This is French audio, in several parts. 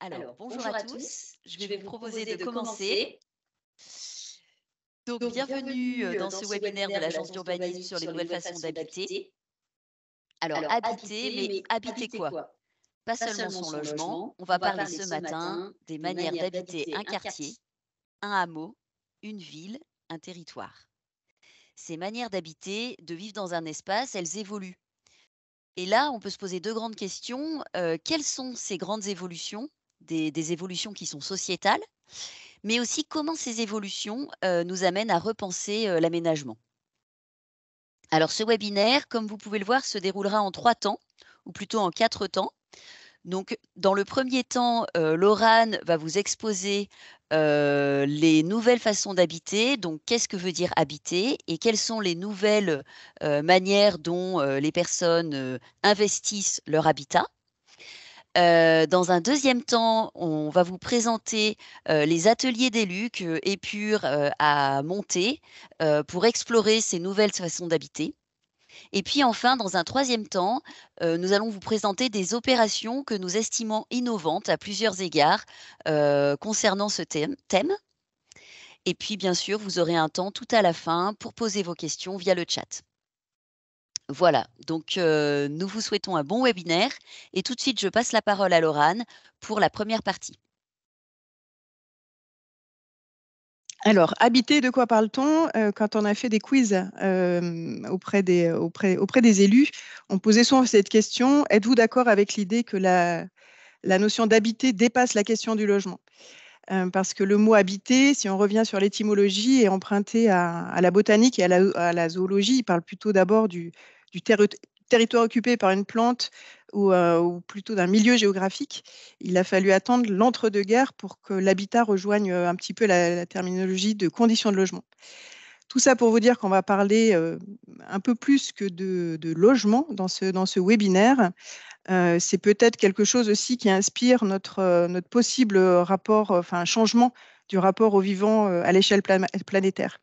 Alors, bonjour, à, tous. Je, vais vous proposer, de, commencer. Donc, bienvenue euh, euh, dans, ce webinaire de l'Agence d'urbanisme sur les nouvelles façons d'habiter. Alors, habiter, mais, habiter quoi, Pas seulement son, logement. On va, parler, ce matin des manières d'habiter un quartier, un hameau, une ville, un territoire. Ces manières d'habiter, de vivre dans un espace, elles évoluent. Et là, on peut se poser deux grandes questions. Euh, quelles sont ces grandes évolutions des, évolutions qui sont sociétales, mais aussi comment ces évolutions euh, nous amènent à repenser euh, l'aménagement. Alors ce webinaire, comme vous pouvez le voir, se déroulera en trois temps, ou plutôt en quatre temps. Donc, dans le premier temps, euh, va vous exposer euh, les nouvelles façons d'habiter. Donc, qu'est-ce que veut dire habiter et quelles sont les nouvelles manières dont les personnes investissent leur habitat euh, dans un deuxième temps, on va vous présenter euh, les ateliers d'élus que euh, Épure a montés pour explorer ces nouvelles façons d'habiter. Et puis enfin, dans un troisième temps, nous allons vous présenter des opérations que nous estimons innovantes à plusieurs égards concernant ce thème. Et puis, bien sûr, vous aurez un temps tout à la fin pour poser vos questions via le chat. Voilà, donc euh, nous vous souhaitons un bon webinaire et tout de suite je passe la parole à Laurane pour la première partie. Alors, habiter, de quoi parle-t-on euh, Quand on a fait des quiz euh, auprès, des, élus, on posait souvent cette question, êtes-vous d'accord avec l'idée que la notion d'habiter dépasse la question du logement euh, parce que le mot habiter, si on revient sur l'étymologie, est emprunté à, la botanique et à la, zoologie. Il parle plutôt d'abord du, territoire occupé par une plante euh, ou, plutôt d'un milieu géographique. Il a fallu attendre l'entre-deux-guerres pour que l'habitat rejoigne euh, un petit peu la, terminologie de conditions de logement. Tout ça pour vous dire qu'on va parler un peu plus que de, logement dans ce, dans ce webinaire, euh, c'est peut-être quelque chose aussi qui inspire notre, euh, possible euh, rapport, enfin changement du rapport au vivant à l'échelle planétaire.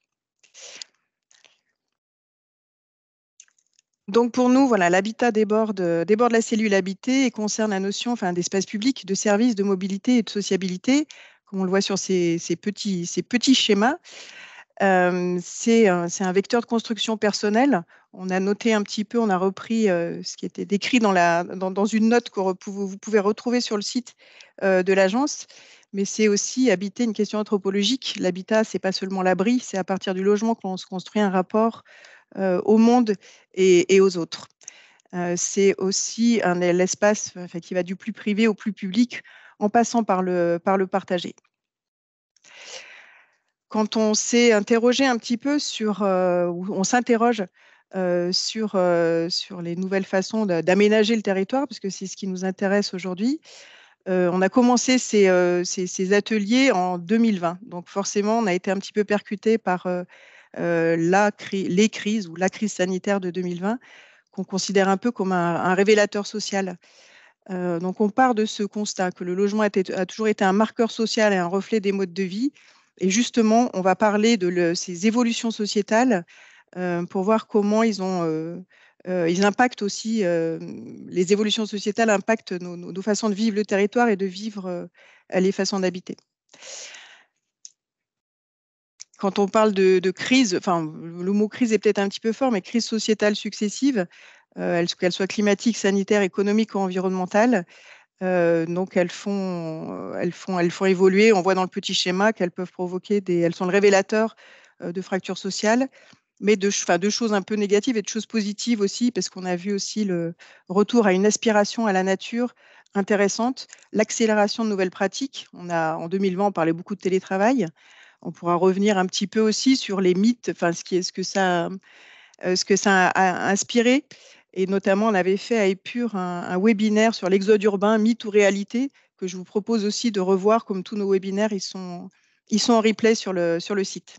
Donc pour nous, voilà, l'habitat déborde, la cellule habitée et concerne la notion enfin, d'espace public, de service, de mobilité et de sociabilité, comme on le voit sur ces petits schémas. Euh, euh, c'est un, vecteur de construction personnelle. On a noté un petit peu, on a repris euh, ce qui était décrit dans, une note que vous pouvez retrouver sur le site de l'agence. Mais c'est aussi habiter une question anthropologique. L'habitat, c'est pas seulement l'abri, c'est à partir du logement qu'on se construit un rapport au monde et, aux autres. c'est aussi l'espace qui va du plus privé au plus public en passant par le, par le partagé quand on s'est interrogé un petit peu sur, euh, on s'interroge euh, sur, euh, sur les nouvelles façons d'aménager le territoire, parce que c'est ce qui nous intéresse aujourd'hui, on a commencé ces, ateliers en 2020. Donc forcément, on a été un petit peu percuté par la les crises ou la crise sanitaire de 2020, qu'on considère un peu comme un, révélateur social. donc on part de ce constat que le logement a toujours été un marqueur social et un reflet des modes de vie et justement, on va parler de ces évolutions sociétales euh, pour voir comment ils ont. Euh, euh, impactent aussi, les évolutions sociétales impactent nos, façons de vivre le territoire et de vivre les façons d'habiter quand on parle de, crise, enfin, le mot crise est peut-être un petit peu fort, mais crise sociétale successive, qu'elle soit climatique, sanitaire, économique ou environnementale, euh, donc elles font, euh, elles, font, elles font évoluer. On voit dans le petit schéma qu'elles peuvent provoquer des. Elles sont le révélateur euh, de fractures sociales, mais de, enfin, choses un peu négatives et de choses positives aussi, parce qu'on a vu aussi le retour à une aspiration à la nature intéressante, l'accélération de nouvelles pratiques. On a, en 2020, on parlait beaucoup de télétravail. On pourra revenir un petit peu aussi sur les mythes, enfin, ce, qui est, ce que ça, ce que ça a inspiré. Et notamment, on avait fait à Épure un, webinaire sur l'exode urbain, mythe ou réalité, que je vous propose aussi de revoir, comme tous nos webinaires, ils sont, ils sont en replay sur le, sur le site.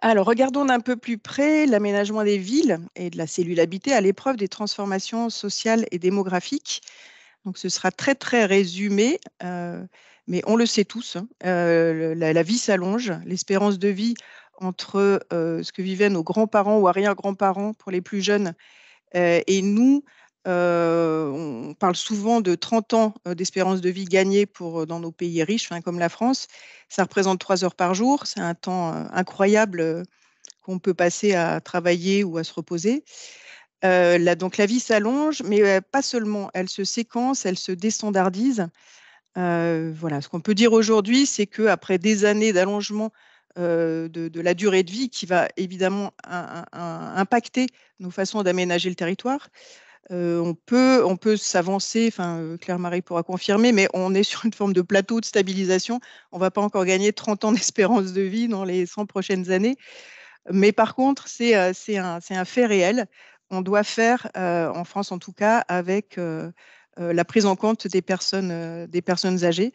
Alors, regardons d'un peu plus près l'aménagement des villes et de la cellule habitée à l'épreuve des transformations sociales et démographiques. Donc, ce sera très, très résumé, euh, mais on le sait tous, hein. euh, la, la vie s'allonge, l'espérance de vie entre euh, ce que vivaient nos grands-parents ou arrière-grands-parents pour les plus jeunes euh, et nous. Euh, on parle souvent de 30 ans d'espérance de vie gagnée pour, dans nos pays riches, hein, comme la France. Ça représente 3 heures par jour. C'est un temps incroyable qu'on peut passer à travailler ou à se reposer. là, donc la vie s'allonge, mais pas seulement. Elle se séquence, elle se déstandardise. voilà, ce qu'on peut dire aujourd'hui, c'est que après des années d'allongement euh, de, la durée de vie qui va évidemment impacter nos façons d'aménager le territoire. Euh, on peut, on peut s'avancer, enfin, euh, Claire-Marie pourra confirmer, mais on est sur une forme de plateau de stabilisation. On ne va pas encore gagner 30 ans d'espérance de vie dans les 100 prochaines années. Mais par contre, c'est un, fait réel. On doit faire, en France en tout cas, avec la prise en compte des personnes âgées,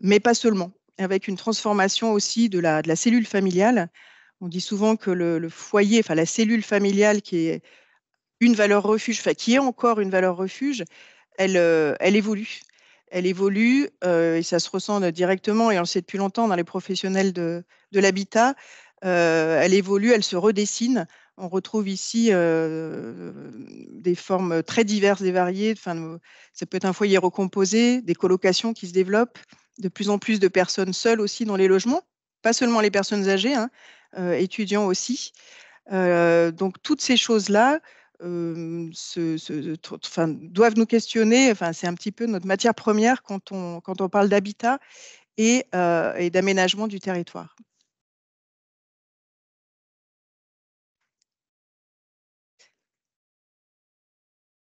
mais pas seulement avec une transformation aussi de la, de la cellule familiale. On dit souvent que le, foyer, enfin la cellule familiale qui est une valeur refuge, qui est encore une valeur refuge, elle, euh, elle évolue. Elle évolue euh, et ça se ressent directement, et on le sait depuis longtemps dans les professionnels de, l'habitat, euh, elle évolue, elle se redessine. On retrouve ici des formes très diverses et variées. Enfin, ça peut être un foyer recomposé, des colocations qui se développent, de plus en plus de personnes seules aussi dans les logements, pas seulement les personnes âgées, hein, euh, étudiants aussi. Euh, donc toutes ces choses-là euh, doivent nous questionner. Enfin, c'est un petit peu notre matière première quand on, quand on parle d'habitat et, et d'aménagement du territoire.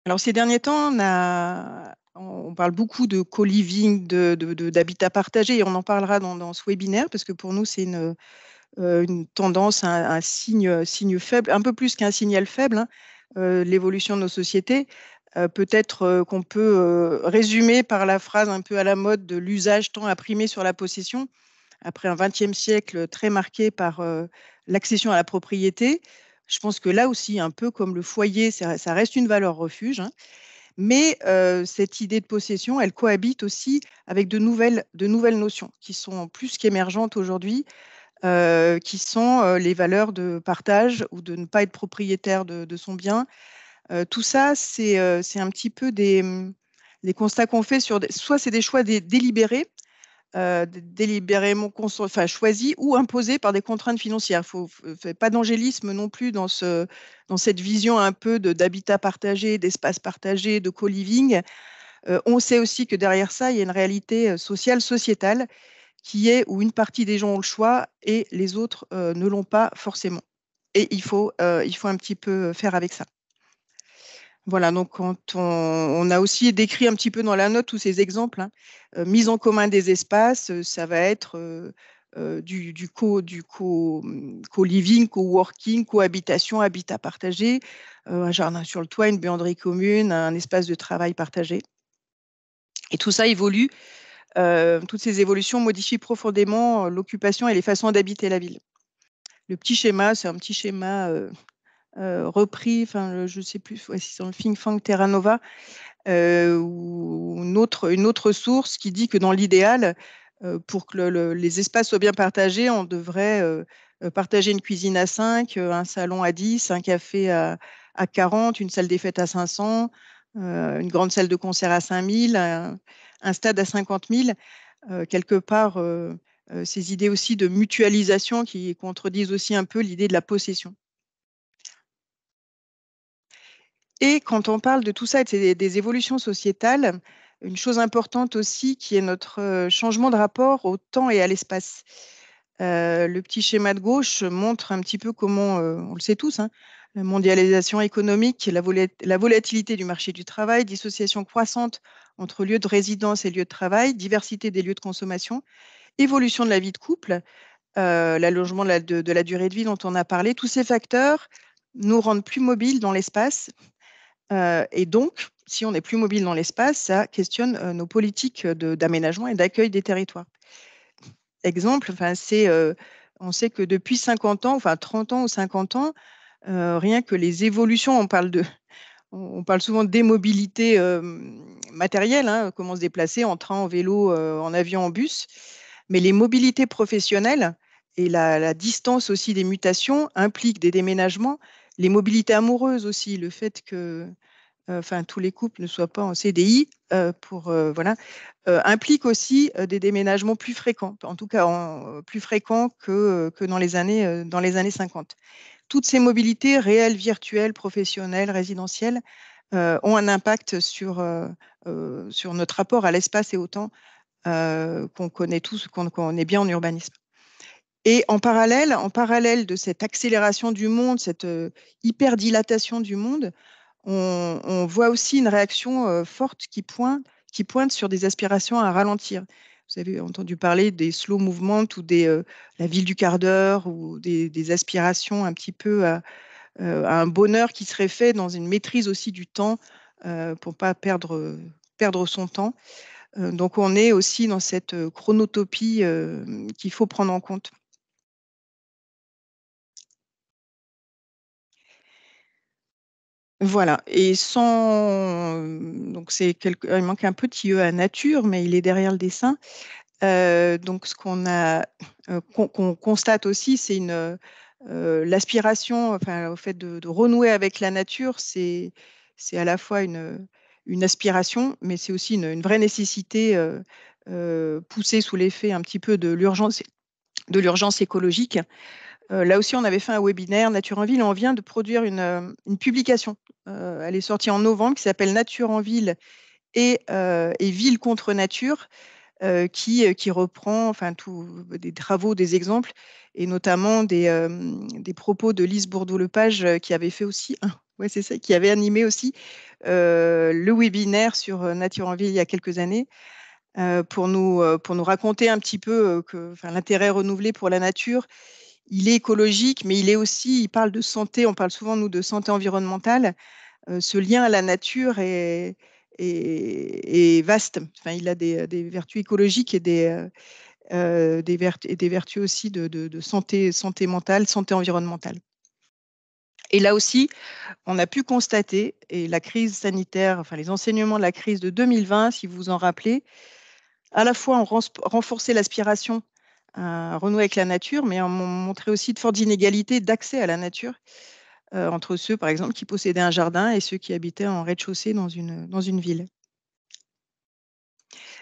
Alors ces derniers temps, on a on parle beaucoup de co-living, d'habitat partagé, et on en parlera dans, ce webinaire, parce que pour nous, c'est une, euh, tendance, un, signe, signe, faible, un peu plus qu'un signal faible, hein, euh, l'évolution de nos sociétés. Euh, peut-être qu'on peut résumer par la phrase un peu à la mode de l'usage tant imprimé sur la possession, après un XXe siècle très marqué par l'accession à la propriété. Je pense que là aussi, un peu comme le foyer, ça, reste une valeur refuge. Hein mais euh, cette idée de possession, elle cohabite aussi avec de nouvelles, de nouvelles notions qui sont plus qu'émergentes aujourd'hui, euh, qui sont euh, les valeurs de partage ou de ne pas être propriétaire de, son bien. tout ça, c'est un petit peu des, hum, constats qu'on fait sur soit c'est des choix délibérés, euh, délibérément enfin, ou imposé par des contraintes financières. Il ne faut euh, pas d'angélisme non plus dans, ce, dans cette vision un peu d'habitat partagé, d'espace partagé, de co-living. Euh, on sait aussi que derrière ça, il y a une réalité sociale, sociétale, qui est où une partie des gens ont le choix et les autres ne l'ont pas forcément. Et il faut, il faut un petit peu faire avec ça. Voilà, donc quand on, a aussi décrit un petit peu dans la note tous ces exemples, hein, euh, mise en commun des espaces, euh, ça va être euh, du, co, du co, mm, co, living co-working, cohabitation, habitat partagé, un jardin sur le toit, une buanderie commune, un espace de travail partagé. Et tout ça évolue. toutes ces évolutions modifient profondément l'occupation et les façons d'habiter la ville. Le petit schéma, c'est un petit schéma euh, repris, enfin, je ne sais plus si c'est dans le Think Fang Terra Nova, euh, ou une autre, une autre source qui dit que dans l'idéal, euh, pour que les espaces soient bien partagés, on devrait partager une cuisine à 5, un salon à 10, un café à, à 40, une salle des fêtes à 500, une grande salle de concert à 5000, un, stade à 50 000. quelque part, ces idées aussi de mutualisation qui contredisent aussi un peu l'idée de la possession. Et quand on parle de tout ça et des, évolutions sociétales, une chose importante aussi qui est notre euh, changement de rapport au temps et à l'espace. Euh, le petit schéma de gauche montre un petit peu comment, euh, on le sait tous, hein, la mondialisation économique, la, volatilité du marché du travail, dissociation croissante entre lieux de résidence et lieu de travail, diversité des lieux de consommation, évolution de la vie de couple, l'allongement de, la durée de vie dont on a parlé, tous ces facteurs nous rendent plus mobiles dans l'espace, euh, et donc, si on est plus mobile dans l'espace, ça questionne euh, nos politiques d'aménagement et d'accueil des territoires. Exemple, euh, on sait que depuis 50 ans, enfin 30 ans ou 50 ans, rien que les évolutions, on parle de, on parle souvent des mobilités matérielles, hein, comment se déplacer en train, en vélo, en avion, en bus, mais les mobilités professionnelles et la distance aussi des mutations impliquent des déménagements les mobilités amoureuses aussi, le fait que euh, enfin tous les couples ne soient pas en CDI euh, pour euh, voilà implique aussi des déménagements plus fréquents, en tout cas plus fréquents que, que dans les années dans les années 50. Toutes ces mobilités réelles, virtuelles, professionnelles, résidentielles ont un impact sur sur notre rapport à l'espace et au temps qu'on connaît tous, qu'on est bien en urbanisme. Et en parallèle, en parallèle de cette accélération du monde, cette euh, hyperdilatation du monde, on, voit aussi une réaction euh, forte qui pointe, qui pointe sur des aspirations à ralentir. Vous avez entendu parler des slow movements ou des euh, la ville du quart d'heure ou des, aspirations un petit peu à, un bonheur qui serait fait dans une maîtrise aussi du temps pour pour pas perdre perdre son temps. donc on est aussi dans cette chronotopie qu'il faut prendre en compte. Voilà, et sans. Mmh, donc, c'est quelque... il manque un petit E à nature, mais il est derrière le dessin. donc, ce qu'on a, qu'on, constate aussi, c'est une l'aspiration, enfin, au fait de, de, renouer avec la nature, c'est, c'est à la fois une, une aspiration, mais c'est aussi une, une vraie nécessité poussée sous l'effet un petit peu de l'urgence, de l'urgence écologique. Euh, là aussi, on avait fait un webinaire Nature en ville. On vient de produire une, euh, publication. Euh, elle est sortie en novembre qui s'appelle Nature en ville et, ville contre nature. Qui, reprend enfin, tout, des travaux, des exemples, et notamment des, propos de Lise bourdou lepage qui avait fait aussi c'est ça, qui avait animé aussi le webinaire sur Nature en ville il y a quelques années. pour, nous, pour nous raconter un petit peu l'intérêt renouvelé pour la nature il est écologique, mais il est aussi, il parle de santé, on parle souvent, nous, de santé environnementale. Euh, ce lien à la nature est, vaste. Enfin, il a des, vertus écologiques et des, euh, euh, des, et des vertus aussi de, de, santé, santé mentale, santé environnementale. Et là aussi, on a pu constater, et la crise sanitaire, enfin les enseignements de la crise de 2020, si vous vous en rappelez, à la fois on renforcé l'aspiration renouer avec la nature, mais on montrait aussi de fortes inégalités d'accès à la nature euh, entre ceux, par exemple, qui possédaient un jardin et ceux qui habitaient en rez-de-chaussée dans une, dans une ville.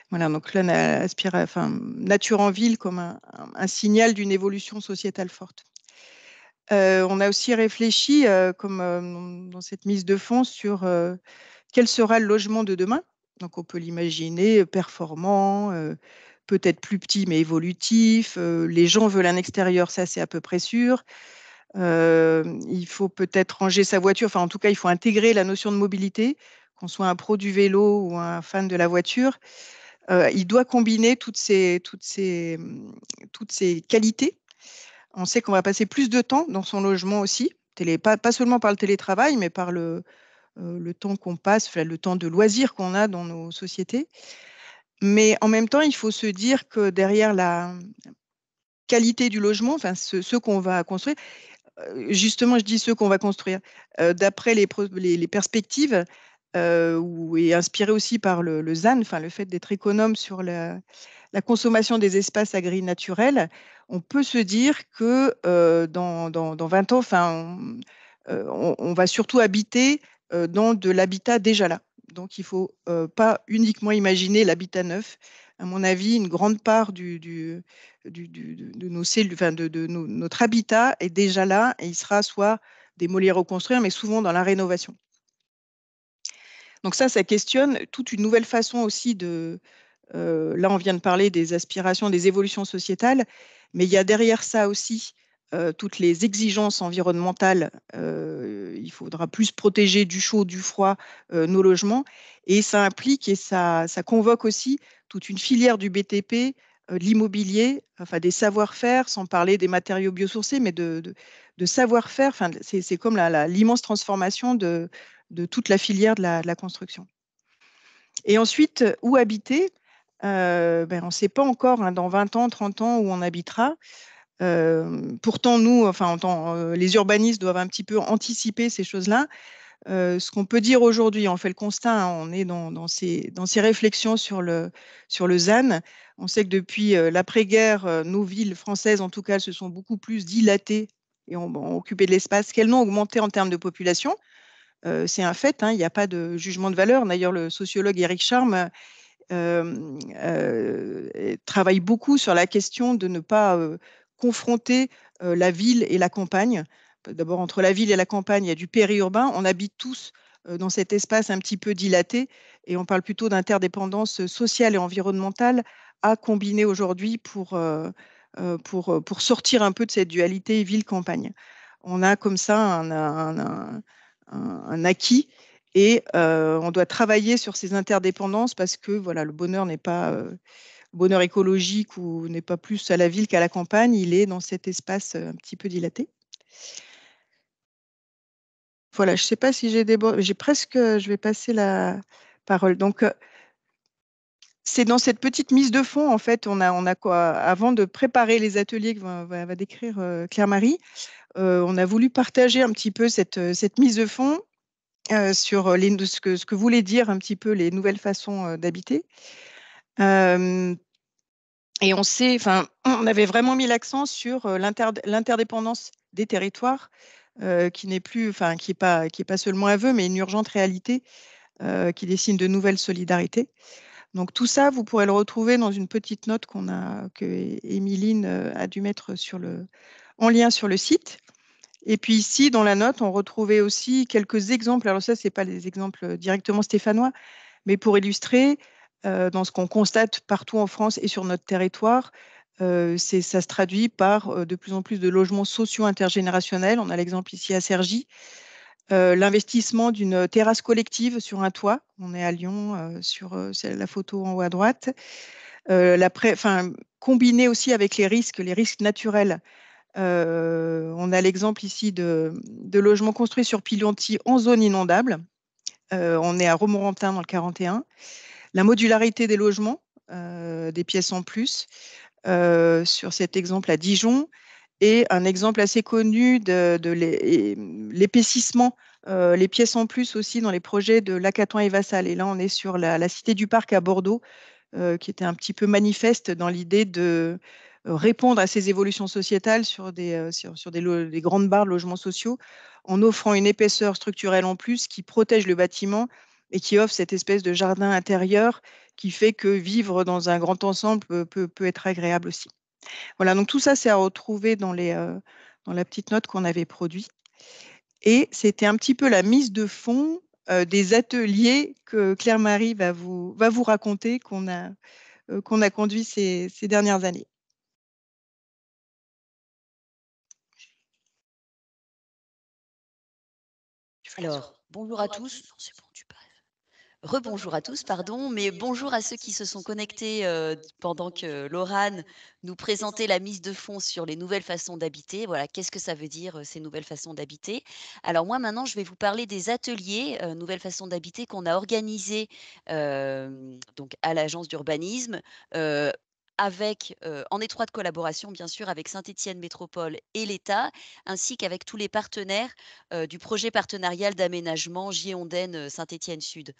Voilà, donc là, enfin, nature en ville comme un, signal d'une évolution sociétale forte. Euh, on a aussi réfléchi, euh, comme dans cette mise de fond, sur quel sera le logement de demain. Donc, on peut l'imaginer performant, peut-être plus petit mais évolutif. Euh, les gens veulent un extérieur, ça c'est à peu près sûr. Euh, il faut peut-être ranger sa voiture. Enfin, en tout cas, il faut intégrer la notion de mobilité, qu'on soit un pro du vélo ou un fan de la voiture. Euh, il doit combiner toutes ces, toutes ces, mm, toutes ces qualités. On sait qu'on va passer plus de temps dans son logement aussi, pas, pas seulement par le télétravail, mais par le, le temps qu'on passe, le temps de loisirs qu'on a dans nos sociétés. Mais en même temps, il faut se dire que derrière la qualité du logement, enfin ce, qu'on va construire, euh, justement, je dis ce qu'on va construire, euh, d'après les, perspectives, euh, ou, et inspiré aussi par le, ZAN, enfin, le fait d'être économe sur la, consommation des espaces agri naturels, on peut se dire que dans, dans, 20 ans, enfin, on va surtout habiter dans de l'habitat déjà là. Donc il ne faut euh, pas uniquement imaginer l'habitat neuf. À mon avis, une grande part de, nos de, notre habitat est déjà là et il sera soit démoli et reconstruire, mais souvent dans la rénovation. Donc ça, ça questionne toute une nouvelle façon aussi de... Euh, là, on vient de parler des aspirations, des évolutions sociétales, mais il y a derrière ça aussi euh, toutes les exigences environnementales. Euh, il faudra plus protéger du chaud, du froid euh, nos logements. Et ça implique et ça, convoque aussi toute une filière du BTP, de l'immobilier, enfin des savoir-faire, sans parler des matériaux biosourcés, mais de, savoir-faire. Enfin, c'est, comme l'immense transformation de, toute la filière de la, construction. Et ensuite, où habiter ben, On ne sait pas encore hein, dans 20 ans, 30 ans où on habitera. Euh, pourtant, nous, enfin, euh, les urbanistes doivent un petit peu anticiper ces choses-là. Euh, ce qu'on peut dire aujourd'hui, on fait le constat, hein, on est dans, ces, dans, ces, réflexions sur le, sur le ZAN. On sait que depuis l'après-guerre, nos villes françaises, en tout cas, se sont beaucoup plus dilatées et ont, occupé de l'espace qu'elles n'ont augmenté en termes de population. C'est un fait, hein, il n'y a pas de jugement de valeur. D'ailleurs, le sociologue Eric Charme travaille beaucoup sur la question de ne pas confronter la ville et la campagne. D'abord, entre la ville et la campagne, il y a du périurbain. On habite tous dans cet espace un petit peu dilaté et on parle plutôt d'interdépendance sociale et environnementale à combiner aujourd'hui pour, pour, pour, sortir un peu de cette dualité ville-campagne. On a comme ça un, un acquis et on doit travailler sur ces interdépendances parce que voilà, le bonheur n'est pas bonheur écologique ou n'est pas plus à la ville qu'à la campagne, il est dans cet espace euh, un petit peu dilaté. Voilà, je ne sais pas si j'ai débordé, j'ai presque, euh, je vais passer la parole. Donc, euh, c'est dans cette petite mise de fond, en fait, on a, on a quoi Avant de préparer les ateliers que va, décrire Claire-Marie, on a voulu partager un petit peu cette, cette mise de fond sur ce, que, ce que voulaient dire un petit peu les nouvelles façons d'habiter. Euh, et on sait, enfin, on avait vraiment mis l'accent sur euh, l'interdépendance des territoires, euh, qui n'est plus, enfin, qui est pas, qui est pas seulement vœu, mais une urgente réalité qui dessine de nouvelles solidarités. Donc tout ça, vous pourrez le retrouver dans une petite note qu'on a, que a dû mettre sur le, en lien sur le site. Et puis ici, dans la note, on retrouvait aussi quelques exemples. Alors ça, ce c'est pas des exemples directement stéphanois, mais pour illustrer dans ce qu'on constate partout en France et sur notre territoire, ça se traduit par de plus en plus de logements sociaux intergénérationnels. On a l'exemple ici à Sergy, L'investissement d'une terrasse collective sur un toit. On est à Lyon, sur la photo en haut à droite. La combiné aussi avec les risques, les risques naturels. on a l'exemple ici de, de, logements construits sur Pilonti en zone inondable. on est à Romorantin dans le 41 la modularité des logements, euh, des pièces en plus, euh, sur cet exemple à Dijon, et un exemple assez connu de, l'épaississement, euh, les pièces en plus aussi dans les projets de Lacaton et Vassal. Et là, on est sur la, Cité du Parc à Bordeaux, qui était un petit peu manifeste dans l'idée de répondre à ces évolutions sociétales sur des, des, grandes barres de logements sociaux en offrant une épaisseur structurelle en plus qui protège le bâtiment et qui offre cette espèce de jardin intérieur qui fait que vivre dans un grand ensemble peut, peut, être agréable aussi. Voilà, donc tout ça, c'est à retrouver dans, les, euh, dans la petite note qu'on avait produite. Et c'était un petit peu la mise de fond euh, des ateliers que Claire-Marie va vous, va vous raconter qu'on a, euh, qu'on a conduit ces, ces dernières années. Alors, bonjour à tous. Rebonjour à tous, pardon, mais bonjour à ceux qui se sont connectés euh, pendant que Laurane nous présentait la mise de fond sur les nouvelles façons d'habiter. Voilà, qu'est-ce que ça veut dire euh, ces nouvelles façons d'habiter Alors moi maintenant, je vais vous parler des ateliers euh, nouvelles façons d'habiter qu'on a organisés donc à l'agence d'urbanisme avec, en étroite collaboration bien sûr avec Saint-Étienne Métropole et l'État, ainsi qu'avec tous les partenaires du projet partenarial d'aménagement Gionden Saint-Étienne Sud.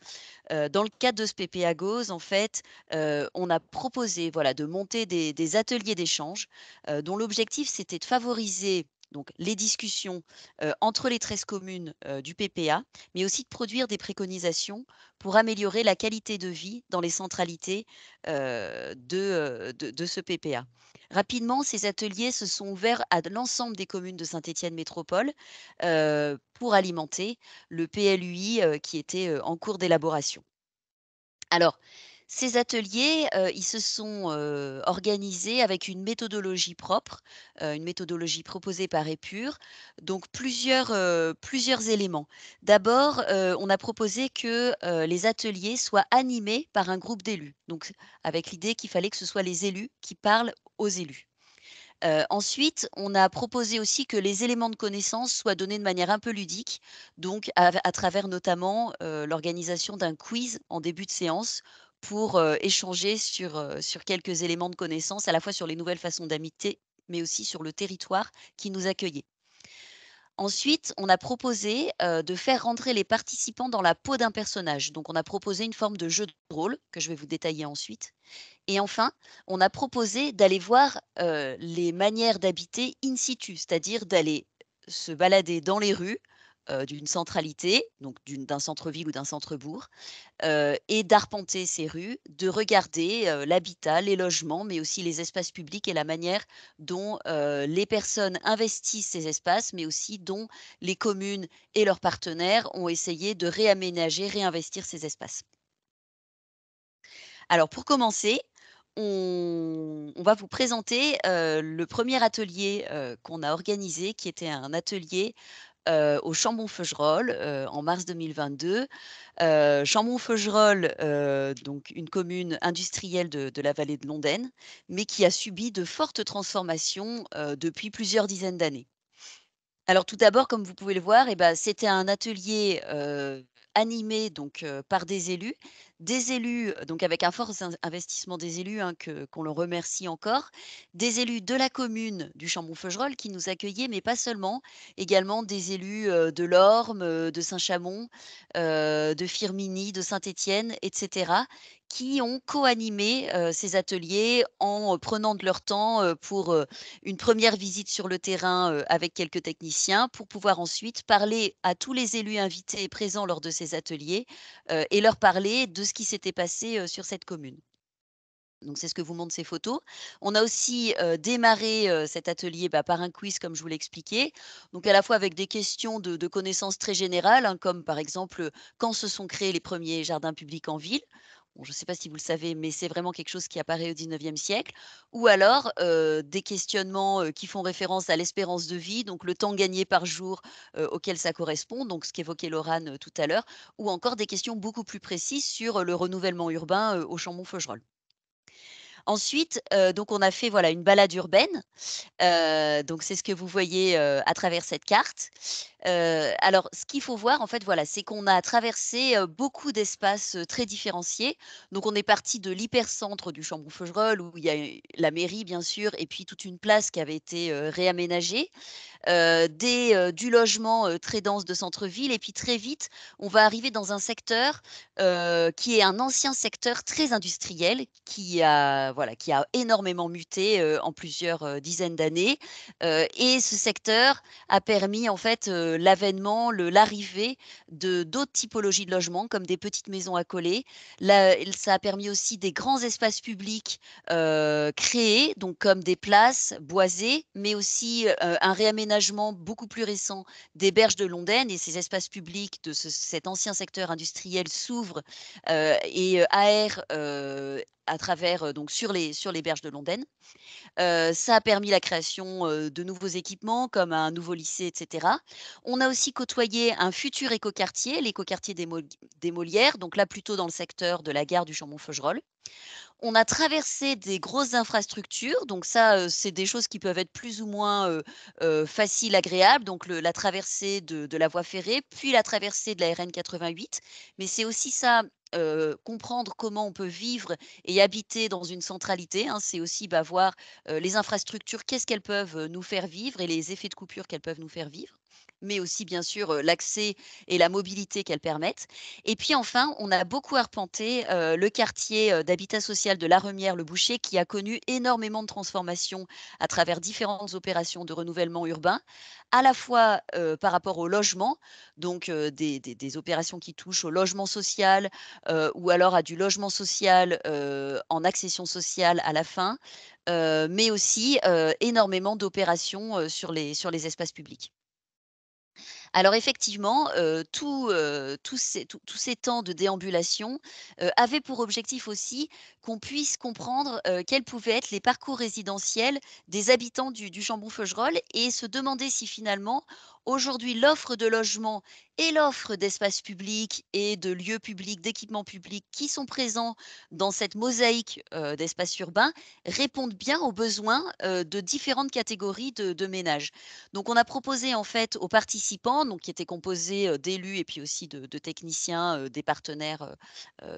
dans le cadre de ce PPA Gauze, en fait, on a proposé voilà, de monter des, des ateliers d'échange dont l'objectif c'était de favoriser donc les discussions entre les 13 communes du PPA, mais aussi de produire des préconisations pour améliorer la qualité de vie dans les centralités de, de, ce PPA. Rapidement, ces ateliers se sont ouverts à l'ensemble des communes de Saint-Étienne Métropole pour alimenter le PLUI qui était en cours d'élaboration. Alors, ces ateliers, euh, ils se sont, euh, organisés avec une méthodologie propre, euh, une méthodologie proposée par Épure, donc plusieurs, plusieurs éléments. D'abord, on a proposé que, les ateliers soient animés par un groupe d'élus, donc avec l'idée qu'il fallait que ce soit les élus qui parlent aux élus. ensuite, on a proposé aussi que les éléments de connaissance soient donnés de manière un peu ludique, donc à travers notamment, l'organisation d'un quiz en début de séance pour échanger sur, sur quelques éléments de connaissance, à la fois sur les nouvelles façons d'amiter mais aussi sur le territoire qui nous accueillait. Ensuite, on a proposé de faire rentrer les participants dans la peau d'un personnage. Donc, on a proposé une forme de jeu de rôle que je vais vous détailler ensuite. Et enfin, on a proposé d'aller voir les manières d'habiter in situ, c'est-à-dire d'aller se balader dans les rues, euh, d'une centralité, donc d'un centre-ville ou d'un centre-bourg, euh, et d'arpenter ces rues, de regarder euh, l'habitat, les logements, mais aussi les espaces publics et la manière dont les personnes investissent ces espaces, mais aussi dont les communes et leurs partenaires ont essayé de réaménager, réinvestir ces espaces. Alors pour commencer, on, va vous présenter le premier atelier qu'on a organisé, qui était un atelier euh, au Chambon-Feugerolles euh, en mars 2022. Euh, Chambon-Feugerolles, donc une commune industrielle de, la vallée de l'Ondaine, mais qui a subi de fortes transformations depuis plusieurs dizaines d'années. Alors tout d'abord, comme vous pouvez le voir, eh ben, c'était un atelier animé donc par des élus, des élus donc avec un fort investissement des élus hein, que qu'on le remercie encore, des élus de la commune du Chambon-Feugerolles qui nous accueillaient, mais pas seulement, également des élus de l'Orme, de Saint-Chamond, de Firminy, de Saint-Étienne, etc qui ont co-animé ces ateliers en prenant de leur temps pour une première visite sur le terrain avec quelques techniciens pour pouvoir ensuite parler à tous les élus invités et présents lors de ces ateliers et leur parler de ce qui s'était passé sur cette commune. Donc c'est ce que vous montrent ces photos. On a aussi démarré cet atelier bah, par un quiz, comme je vous l'expliquais. Donc à la fois avec des questions de, connaissances très générales, hein, comme par exemple quand se sont créés les premiers jardins publics en ville je ne sais pas si vous le savez, mais c'est vraiment quelque chose qui apparaît au 19e siècle, ou alors euh, des questionnements euh, qui font référence à l'espérance de vie, donc le temps gagné par jour euh, auquel ça correspond, donc ce qu'évoquait Laurane tout à l'heure, ou encore des questions beaucoup plus précises sur le renouvellement urbain au Chambon-Feugerolles. Ensuite, donc on a fait voilà une balade urbaine. donc c'est ce que vous voyez à travers cette carte alors, ce qu'il faut voir, en fait, voilà, c'est qu'on a traversé beaucoup d'espaces très différenciés. Donc, on est parti de l'hypercentre du Chambon-Feugerolles, où il y a la mairie, bien sûr, et puis toute une place qui avait été réaménagée, des, du logement très dense de centre-ville, et puis très vite, on va arriver dans un secteur qui est un ancien secteur très industriel, qui a, voilà, qui a énormément muté en plusieurs dizaines d'années. et ce secteur a permis, en fait, l'avènement, l'arrivée de d'autres typologies de logements, comme des petites maisons à coller. ça a permis aussi des grands espaces publics euh, créés, donc comme des places boisées, mais aussi euh, un réaménagement beaucoup plus récent des berges de Londaine et ces espaces publics de cet ancien secteur industriel s'ouvrent euh, et aèrent à travers donc sur les sur les berges de Londaine, ça a permis la création de nouveaux équipements comme un nouveau lycée, etc. On a aussi côtoyé un futur écoquartier, l'écoquartier des, des Molières, donc là plutôt dans le secteur de la gare du Chambon-Feugerolles. On a traversé des grosses infrastructures, donc ça, c'est des choses qui peuvent être plus ou moins faciles, agréables, donc la traversée de, de, la voie ferrée, puis la traversée de la RN 88, mais c'est aussi ça comprendre comment on peut vivre et habiter dans une centralité. Hein, c'est aussi bah, voir les infrastructures, qu'est-ce qu'elles peuvent nous faire vivre et les effets de coupure qu'elles peuvent nous faire vivre mais aussi bien sûr l'accès et la mobilité qu'elles permettent. Et puis enfin, on a beaucoup arpenté le quartier d'habitat social de La Remière-le Boucher qui a connu énormément de transformations à travers différentes opérations de renouvellement urbain, à la fois par rapport au logement, donc des, des, opérations qui touchent au logement social ou alors à du logement social en accession sociale à la fin, mais aussi énormément d'opérations sur, les, sur les espaces publics. Alors effectivement, euh, euh, tous, ces, temps de déambulation euh, avaient pour objectif aussi qu'on puisse comprendre quels pouvaient être les parcours résidentiels des habitants du, du Chambon-Feugerolles et se demander si finalement Aujourd'hui, l'offre de logements et l'offre d'espaces publics et de lieux publics, d'équipements publics qui sont présents dans cette mosaïque euh, d'espaces urbains répondent bien aux besoins euh, de différentes catégories de, ménages. Donc, on a proposé en fait aux participants, donc qui étaient composés euh, d'élus et puis aussi de, techniciens, des partenaires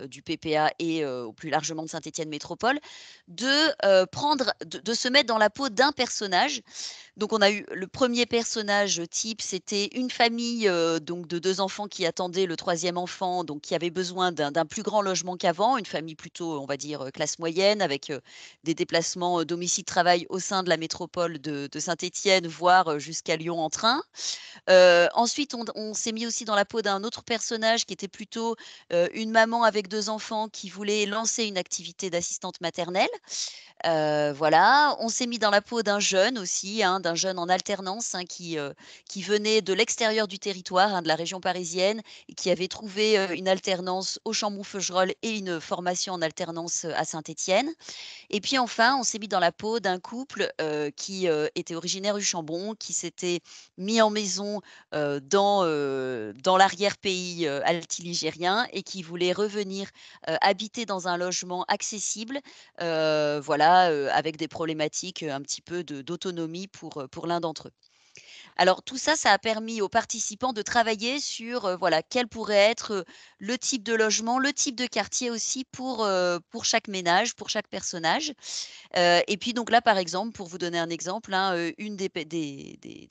du PPA et plus largement de Saint-Étienne Métropole, de prendre, de se mettre dans la peau d'un personnage. Donc on a eu le premier personnage type, c'était une famille euh, donc de deux enfants qui attendaient le troisième enfant, donc qui avait besoin d'un plus grand logement qu'avant, une famille plutôt on va dire euh, classe moyenne avec euh, des déplacements domicile-travail au sein de la métropole de, Saint-Étienne, voire jusqu'à Lyon en train. ensuite on, s'est mis aussi dans la peau d'un autre personnage qui était plutôt une maman avec deux enfants qui voulait lancer une activité d'assistante maternelle. voilà, on s'est mis dans la peau d'un jeune aussi, hein, un jeune en alternance hein, qui, euh, qui venait de l'extérieur du territoire, hein, de la région parisienne, qui avait trouvé euh, une alternance au Chambon-Feugerolles et une formation en alternance euh, à Saint-Étienne. Et puis enfin, on s'est mis dans la peau d'un couple qui était originaire du Chambon, qui s'était mis en maison dans, dans l'arrière-pays altiligérien et qui voulait revenir habiter dans un logement accessible, voilà, avec des problématiques un petit peu d'autonomie pour, pour, l'un d'entre eux. Alors tout ça, ça a permis aux participants de travailler sur euh, voilà quel pourrait être euh, le type de logement, le type de quartier aussi pour, euh, pour chaque ménage, pour chaque personnage. et puis donc là, par exemple, pour vous donner un exemple, hein,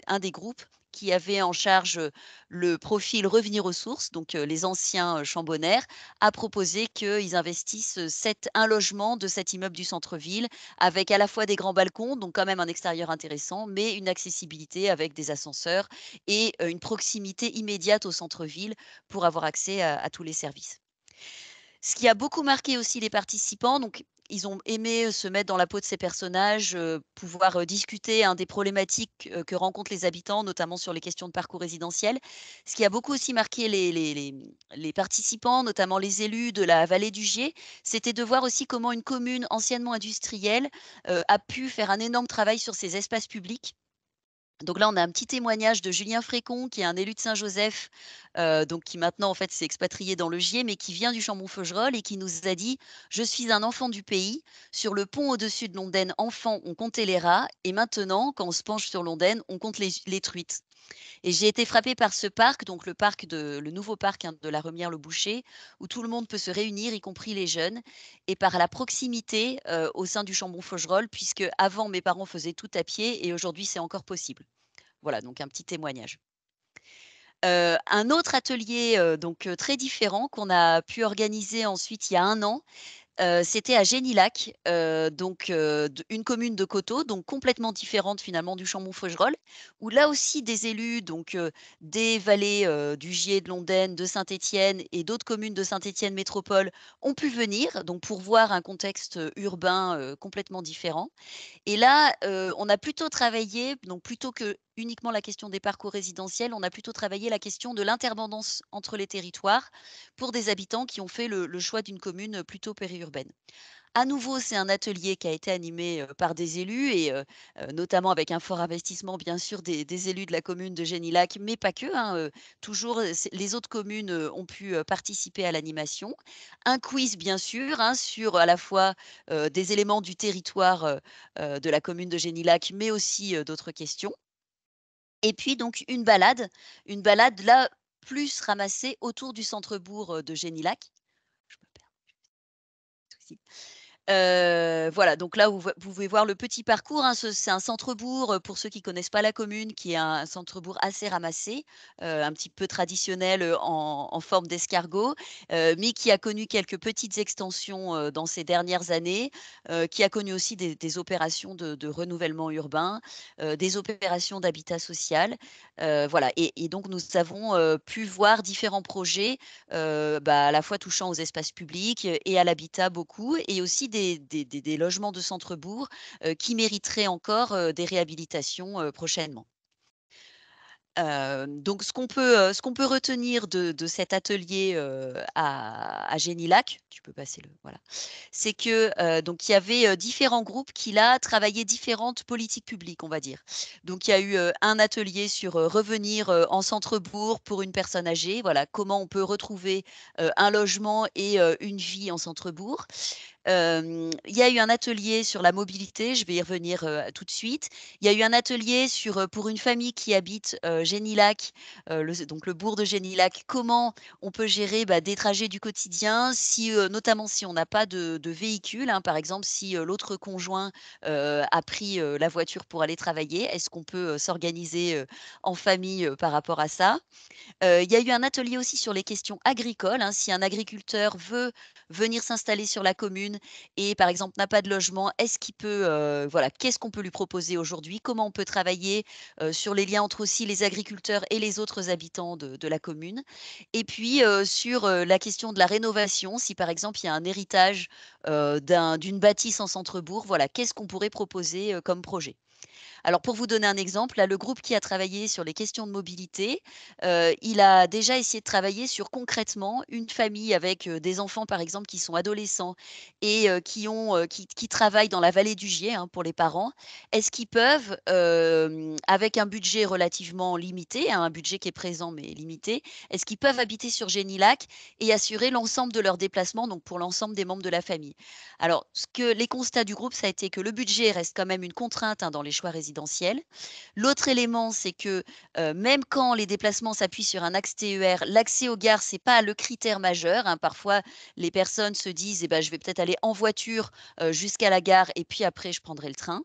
un des groupes qui avait en charge le profil aux ressources, donc les anciens chambonnaires, a proposé qu'ils investissent un logement de cet immeuble du centre-ville avec à la fois des grands balcons, donc quand même un extérieur intéressant, mais une accessibilité avec des ascenseurs et une proximité immédiate au centre-ville pour avoir accès à, à tous les services. Ce qui a beaucoup marqué aussi les participants, donc ils ont aimé se mettre dans la peau de ces personnages, pouvoir discuter hein, des problématiques que rencontrent les habitants, notamment sur les questions de parcours résidentiel. Ce qui a beaucoup aussi marqué les, participants, notamment les élus de la vallée du Gier, c'était de voir aussi comment une commune anciennement industrielle a pu faire un énorme travail sur ces espaces publics donc là, on a un petit témoignage de Julien Frécon, qui est un élu de Saint-Joseph, euh, donc qui maintenant en fait s'est expatrié dans le Gier, mais qui vient du Chambon-Feugerolles et qui nous a dit Je suis un enfant du pays. Sur le pont au-dessus de l'Ondaine, enfant, on comptait les rats, et maintenant, quand on se penche sur l'Ondaine, on compte les truites. Et j'ai été frappée par ce parc, donc le parc de, le nouveau parc hein, de la Remière le Boucher, où tout le monde peut se réunir, y compris les jeunes, et par la proximité euh, au sein du Chambon Faugerolles, puisque avant mes parents faisaient tout à pied et aujourd'hui c'est encore possible. Voilà, donc un petit témoignage. Euh, un autre atelier euh, donc très différent qu'on a pu organiser ensuite il y a un an, c'était à Génilac, donc une commune de Coteau, donc complètement différente finalement du Chambon-Faugerolles, où là aussi des élus, donc des vallées du Gier, de Londaine, de Saint-Étienne et d'autres communes de Saint-Étienne Métropole ont pu venir, donc pour voir un contexte urbain complètement différent. Et là, on a plutôt travaillé, donc plutôt que uniquement la question des parcours résidentiels, on a plutôt travaillé la question de l'interdépendance entre les territoires pour des habitants qui ont fait le, choix d'une commune plutôt périurbaine. À nouveau, c'est un atelier qui a été animé euh, par des élus et euh, euh, notamment avec un fort investissement, bien sûr, des, élus de la commune de Génilac, mais pas que. Hein, toujours, les autres communes ont pu participer à l'animation. Un quiz, bien sûr, hein, sur à la fois des éléments du territoire de la commune de Génilac, mais aussi d'autres questions. Et puis donc une balade, une balade là plus ramassée autour du centre-bourg euh, de Génilac. Je me euh, voilà, donc là, vous, pouvez voir le petit parcours. Hein, c'est un centre-bourg, euh, pour ceux qui ne connaissent pas la commune, qui est un, centre-bourg assez ramassé, euh, un petit peu traditionnel en, forme d'escargot, mais qui a connu quelques petites extensions dans ces dernières années, qui a connu aussi des, opérations de, renouvellement urbain, des opérations d'habitat social. voilà, et, donc nous avons pu voir différents projets, bah, à la fois touchant aux espaces publics et à l'habitat beaucoup, et aussi des des, logements de centre-bourg qui mériteraient encore des réhabilitations prochainement. donc, ce qu'on peut, ce qu'on peut retenir de, cet atelier à, à Génilac, tu peux passer le, voilà, c'est que donc il y avait différents groupes qui là travaillaient différentes politiques publiques, on va dire. Donc, il y a eu un atelier sur revenir en centre-bourg pour une personne âgée, voilà, comment on peut retrouver un logement et une vie en centre-bourg il y a eu un atelier sur la mobilité, je vais y revenir tout de suite. Il y a eu un atelier sur, pour une famille qui habite Génilac, le, donc le bourg de Génilac, comment on peut gérer bah, des trajets du quotidien, si, notamment si on n'a pas de, véhicule, hein. par exemple si l'autre conjoint a pris la voiture pour aller travailler, est-ce qu'on peut s'organiser en famille par rapport à ça Il y a eu un atelier aussi sur les questions agricoles, hein. si un agriculteur veut venir s'installer sur la commune, et par exemple n'a pas de logement, est-ce peut, euh, voilà, qu'est-ce qu'on peut lui proposer aujourd'hui Comment on peut travailler euh, sur les liens entre aussi les agriculteurs et les autres habitants de, la commune Et puis euh, sur la question de la rénovation, si par exemple il y a un héritage d'une bâtisse en centre-bourg, voilà, qu'est-ce qu'on pourrait proposer comme projet alors pour vous donner un exemple, là, le groupe qui a travaillé sur les questions de mobilité, euh, il a déjà essayé de travailler sur concrètement une famille avec euh, des enfants par exemple qui sont adolescents et euh, qui, ont, qui, travaillent dans la vallée du Gier hein, pour les parents. Est-ce qu'ils peuvent, avec un budget relativement limité, hein, un budget qui est présent mais limité, est-ce qu'ils peuvent habiter sur Génilac et assurer l'ensemble de leurs déplacements, donc pour l'ensemble des membres de la famille Alors ce que les constats du groupe, ça a été que le budget reste quand même une contrainte hein, dans les les choix résidentiels. L'autre élément, c'est que euh, même quand les déplacements s'appuient sur un axe TER, l'accès aux gares, ce n'est pas le critère majeur. Hein. Parfois, les personnes se disent, eh ben, je vais peut-être aller en voiture euh, jusqu'à la gare et puis après, je prendrai le train.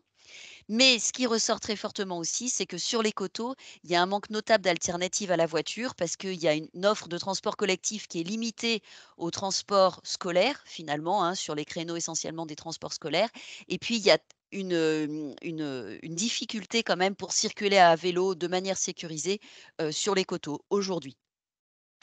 Mais ce qui ressort très fortement aussi, c'est que sur les coteaux, il y a un manque notable d'alternatives à la voiture parce qu'il y a une offre de transport collectif qui est limitée au transport scolaire, finalement, hein, sur les créneaux essentiellement des transports scolaires. Et puis, il y a une, difficulté quand même pour circuler à vélo de manière sécurisée sur les coteaux aujourd'hui.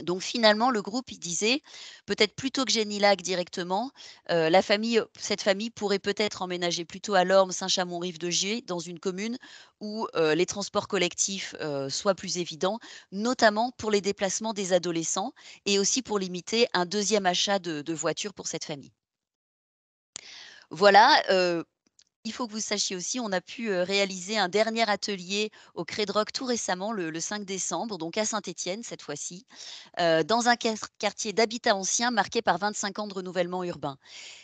Donc finalement, le groupe disait peut-être plutôt que Génilac directement, la famille, cette famille pourrait peut-être emménager plutôt à Lorme, Saint-Chamond-Rive-de-Gier, dans une commune où les transports collectifs soient plus évidents, notamment pour les déplacements des adolescents et aussi pour limiter un deuxième achat de, de voiture pour cette famille. Voilà il faut que vous sachiez aussi, on a pu euh, réaliser un dernier atelier au Crédroc tout récemment, le, 5 décembre, donc à Saint-Étienne cette fois-ci, euh, dans un quartier d'habitat ancien marqué par 25 ans de renouvellement urbain.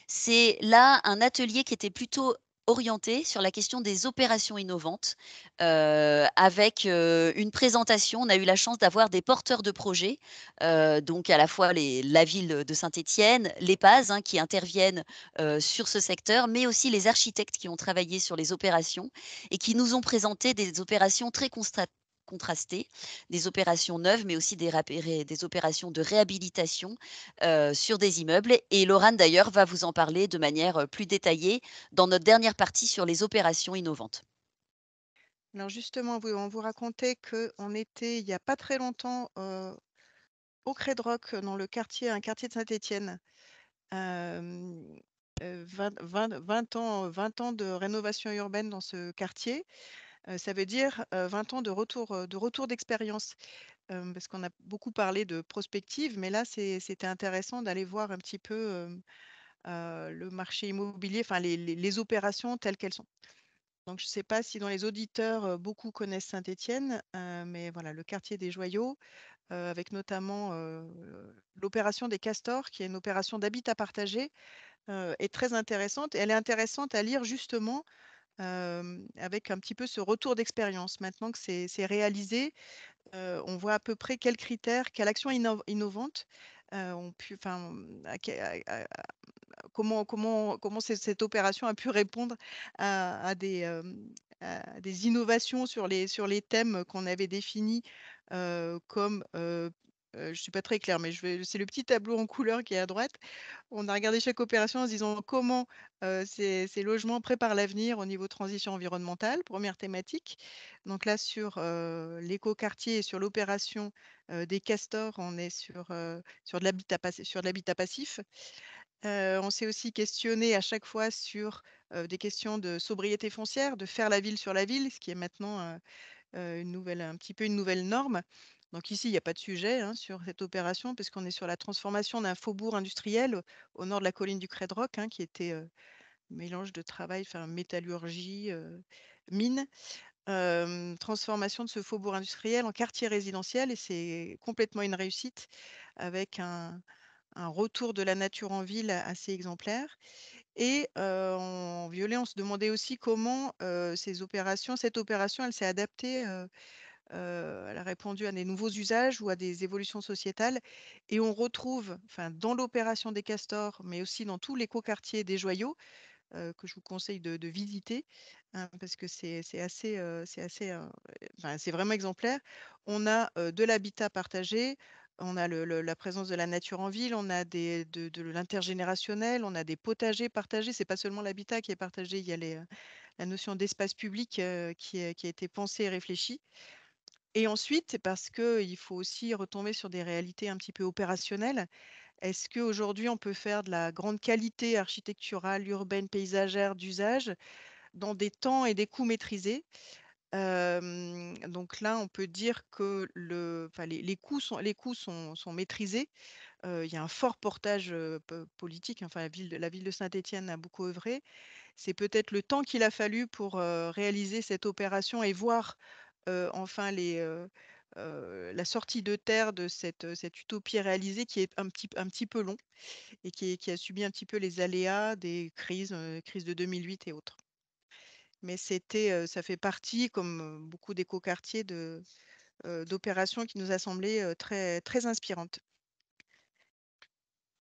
C'est là un atelier qui était plutôt orienté sur la question des opérations innovantes, euh, avec euh, une présentation. On a eu la chance d'avoir des porteurs de projets, euh, donc à la fois les, la ville de Saint-Étienne, les PAS hein, qui interviennent sur ce secteur, mais aussi les architectes qui ont travaillé sur les opérations et qui nous ont présenté des opérations très, constatées contraster des opérations neuves, mais aussi des, opérations de réhabilitation sur des immeubles. Et Laurent, d'ailleurs, va vous en parler de manière plus détaillée dans notre dernière partie sur les opérations innovantes. Alors justement, on vous racontait qu'on était, il n'y a pas très longtemps, euh, au Crédroc, dans le quartier, un quartier de Saint-Étienne. 20, ans, 20 ans de rénovation urbaine dans ce quartier ça veut dire 20 ans de retour de retour d'expérience. parce qu'on a beaucoup parlé de prospective, mais là, c'était intéressant d'aller voir un petit peu le marché immobilier, enfin les, opérations telles qu'elles sont. Donc, je ne sais pas si dans les auditeurs, beaucoup connaissent Saint-Étienne, mais voilà, le quartier des Joyaux, avec notamment l'opération des Castors, qui est une opération d'habitat partagé, est très intéressante. Et elle est intéressante à lire justement avec un petit peu ce retour d'expérience. Maintenant que c'est réalisé, on voit à peu près quels critères, quelle action innovante comment, comment, comment cette opération a pu répondre à, des, des, innovations sur les, sur les thèmes qu'on avait définis comme euh, je ne suis pas très claire, mais c'est le petit tableau en couleur qui est à droite. On a regardé chaque opération en se disant comment euh, ces, logements préparent l'avenir au niveau transition environnementale, première thématique. Donc là, sur l'écoquartier euh, l'éco-quartier et sur l'opération des castors, on est sur, sur, de l'habitat, sur l'habitat passif. on s'est aussi questionné à chaque fois sur des questions de sobriété foncière, de faire la ville sur la ville, ce qui est maintenant une nouvelle, un petit peu une nouvelle norme. Donc ici, il n'y a pas de sujet hein, sur cette opération, puisqu'on est sur la transformation d'un faubourg industriel au nord de la colline du de Rock, hein, qui était un mélange de travail, enfin, métallurgie, mine. transformation de ce faubourg industriel en quartier résidentiel, et c'est complètement une réussite avec un, retour de la nature en ville assez exemplaire. Et en violet, on se demandait aussi comment ces opérations, cette opération, elle s'est adaptée euh, elle a répondu à des nouveaux usages ou à des évolutions sociétales. Et on retrouve, enfin, dans l'opération des castors, mais aussi dans tout l'écoquartier des joyaux, euh, que je vous conseille de, visiter, hein, parce que c'est assez, c'est assez, euh, c'est vraiment exemplaire. On a de l'habitat partagé, on a la présence de la nature en ville, on a des, de, l'intergénérationnel, on a des potagers partagés. C'est pas seulement l'habitat qui est partagé, il y a la notion d'espace public qui, qui, a été pensée et réfléchie. Et ensuite, parce qu'il faut aussi retomber sur des réalités un petit peu opérationnelles, est-ce qu'aujourd'hui on peut faire de la grande qualité architecturale, urbaine, paysagère, d'usage dans des temps et des coûts maîtrisés donc là, on peut dire que le, les, coûts sont, les coûts sont, maîtrisés. il y a un fort portage politique. Enfin, la ville de, la ville de Saint-Étienne a beaucoup œuvré. C'est peut-être le temps qu'il a fallu pour réaliser cette opération et voir enfin les, la sortie de terre de cette, utopie réalisée qui est un petit, un petit peu long et qui, a subi un petit peu les aléas des crises, crise de 2008 et autres. Mais c'était, ça fait partie, comme beaucoup d'éco-quartiers, d'opérations qui nous a semblé très, très inspirantes.